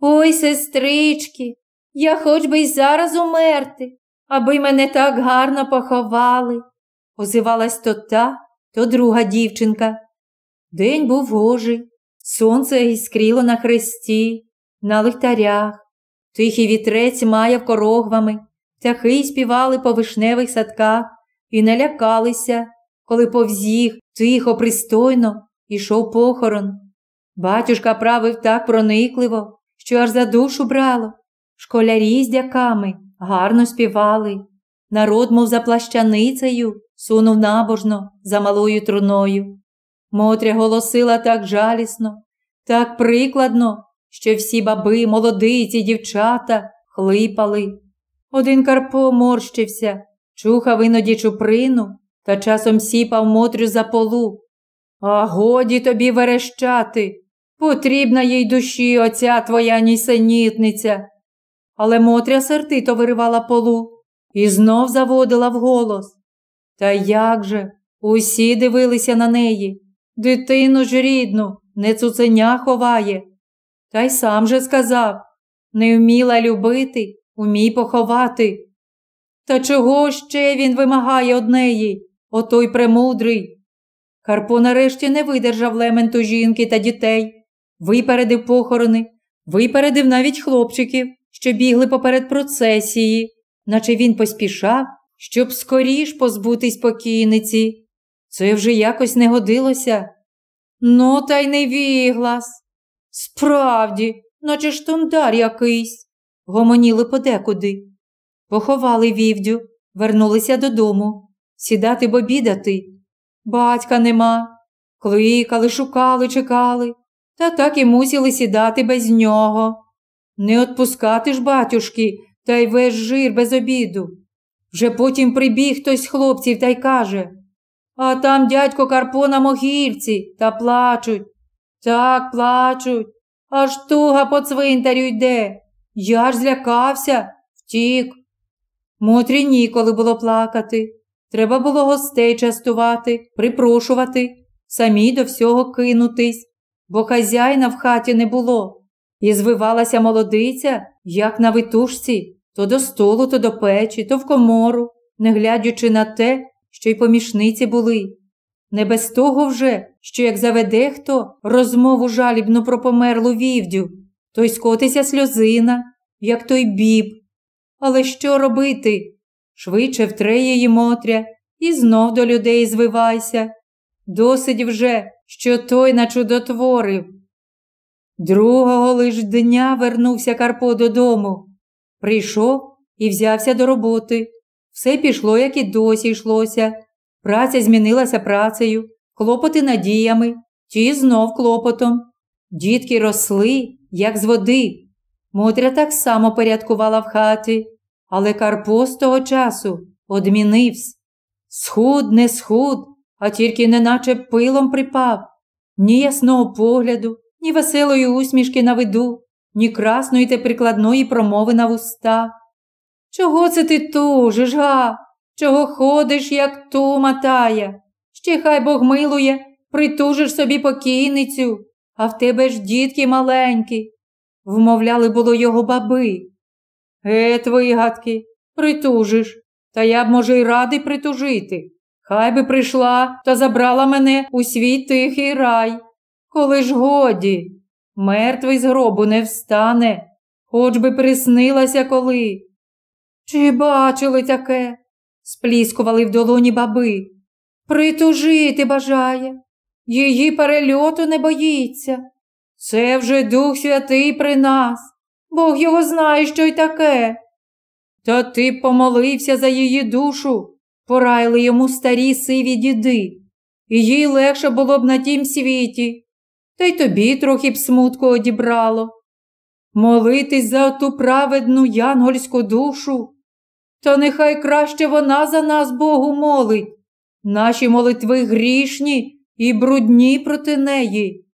Ой, сестрички, я хоч би й зараз умерти, аби мене так гарно поховали, озивалась то та, то друга дівчинка. День був гожий, сонце іскріло на хресті на лихтарях, тихий вітрець маяв корогвами, птахи співали по вишневих садках і не лякалися, коли повз їх тихо, пристойно ішов похорон. Батюшка правив так проникливо, що аж за душу брало. Школярі з дяками гарно співали. Народ, мов за плащаницею, сунув набожно за малою труною. Мотря голосила так жалісно, так прикладно, що всі баби, молодиці, дівчата хлипали. Один Карпо морщився, чухав іноді чуприну та часом сіпав Мотрю за полу. А годі тобі верещати. Потрібна їй душі оця твоя нісенітниця. Але Мотря сердито виривала полу і знов заводила вголос. Та як же? Усі дивилися на неї. Дитину ж рідну, не цуценя ховає. Та й сам же сказав не вміла любити, умій поховати. Та чого ще він вимагає од неї, отой премудрий? Карпо нарешті не видержав лементу жінки та дітей, випередив похорони, випередив навіть хлопчиків, що бігли поперед процесії, наче він поспішав, щоб скоріш позбутись покійниці. Це вже якось не годилося. Ну, та й не віглас. Справді, наче штондар якийсь, гомоніли подекуди. Поховали вівдю, вернулися додому, сідати б обідати. Батька нема. Кликали, шукали, чекали, та так і мусили сідати без нього. Не отпускати ж, батюшки, та й весь жир без обіду. Вже потім прибіг хтось з хлопців та й каже А там дядько Карпо на могильці та плачуть. Так плачуть, аж туга по цвинтарю йде. Я ж злякався, втік. Мотрі ніколи було плакати. Треба було гостей частувати, припрошувати, самі до всього кинутись, бо хазяїна в хаті не було. І звивалася молодиця, як на витушці, то до столу, то до печі, то в комору, не глядячи на те, що й помішниці були. Не без того вже, що як заведе хто розмову жалібну про померлу вівдю, то й скотиться сльозина, як той біб. Але що робити? Швидше втре її Мотря і знов до людей звивайся. Досить вже, що той начудотворив. Другого лиш дня вернувся Карпо додому. Прийшов і взявся до роботи. Все пішло, як і досі йшлося. Праця змінилася працею, клопоти надіями, ті знов клопотом. Дітки росли, як з води. Мотря так само порядкувала в хаті, але Карпо з того часу одмінивсь. Схуд не схуд, а тільки неначе пилом припав. Ні ясного погляду, ні веселої усмішки на виду, ні красної та прикладної промови на вуста. Чого це ти тужиш, га? Чого ходиш, як ту матая? Ще хай Бог милує, притужиш собі покійницю, а в тебе ж дітки маленькі. Вмовляли було його баби. Е, твої гадки, притужиш, та я б, може, й радий притужити. Хай би прийшла та забрала мене у свій тихий рай. Коли ж годі, мертвий з гробу не встане, хоч би приснилася коли. Чи бачили таке? спліскували в долоні баби. Притужити бажає, її перельоту не боїться. Це вже Дух Святий при нас. Бог його знає, що й таке. Та ти помолився за її душу, пораїли йому старі сиві діди. і Їй легше було б на тім світі, та й тобі трохи б смутку одібрало. Молитись за ту праведну янгольську душу та нехай краще вона за нас Богу молить. Наші молитви грішні і брудні проти неї.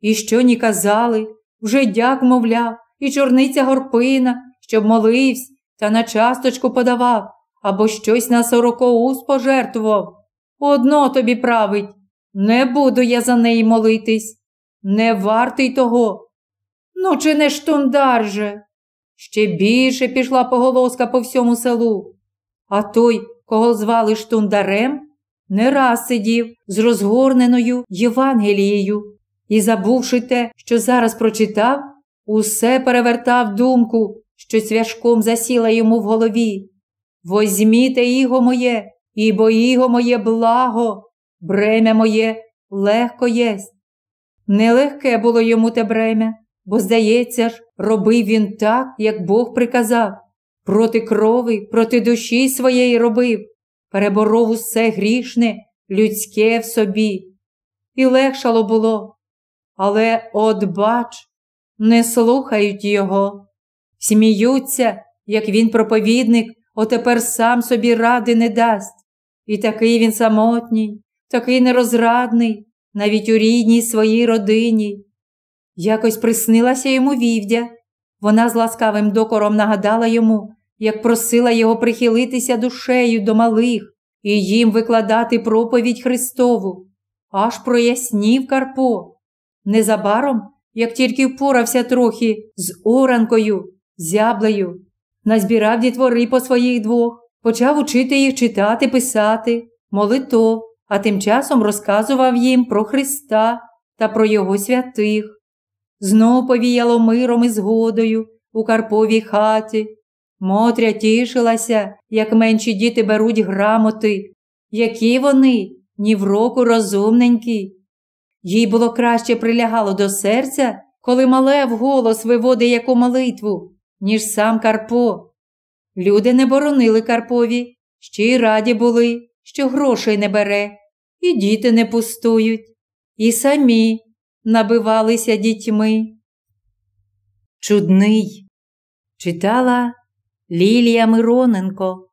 І що ні казали, вже дяк мовляв, і чорниця горпина, щоб моливсь та на часточку подавав або щось на сорокоуз пожертвував. Одно тобі править. Не буду я за неї молитись. Не вартий того. Ну, чи не штундар же? Ще більше пішла поголоска по всьому селу. А той, кого звали штундарем, не раз сидів з розгорненою Євангелією і, забувши те, що зараз прочитав, усе перевертав думку, що цвяшком засіла йому в голові. Возьміте іго моє, ібо іго моє благо, бремя моє легко єсть. Нелегке було йому те бремя бо, здається ж, робив він так, як Бог приказав. Проти крови, проти душі своєї робив, переборов усе грішне, людське в собі. І легшало було. Але, от бач, не слухають його. Сміються, як він проповідник, отепер сам собі ради не дасть. І такий він самотній, такий нерозрадний, навіть у рідній своїй родині. Якось приснилася йому вівдя. Вона з ласкавим докором нагадала йому, як просила його прихилитися душею до малих і їм викладати проповідь Христову. Аж прояснів Карпо. Незабаром, як тільки впорався трохи з оранкою, зяблею, назбірав дітвори по своїх двох, почав учити їх читати, писати, молито, а тим часом розказував їм про Христа та про його святих. Знов повіяло миром і згодою у Карповій хаті. Мотря тішилася, як менші діти беруть грамоти, які вони ні в року розумненькі. Їй було краще прилягало до серця, коли мале вголос виводить яку молитву, ніж сам Карпо. Люди не боронили Карпові, ще й раді були, що грошей не бере, і діти не пустують, і самі набивалися дітьми. Чудний читала Лілія Мироненко.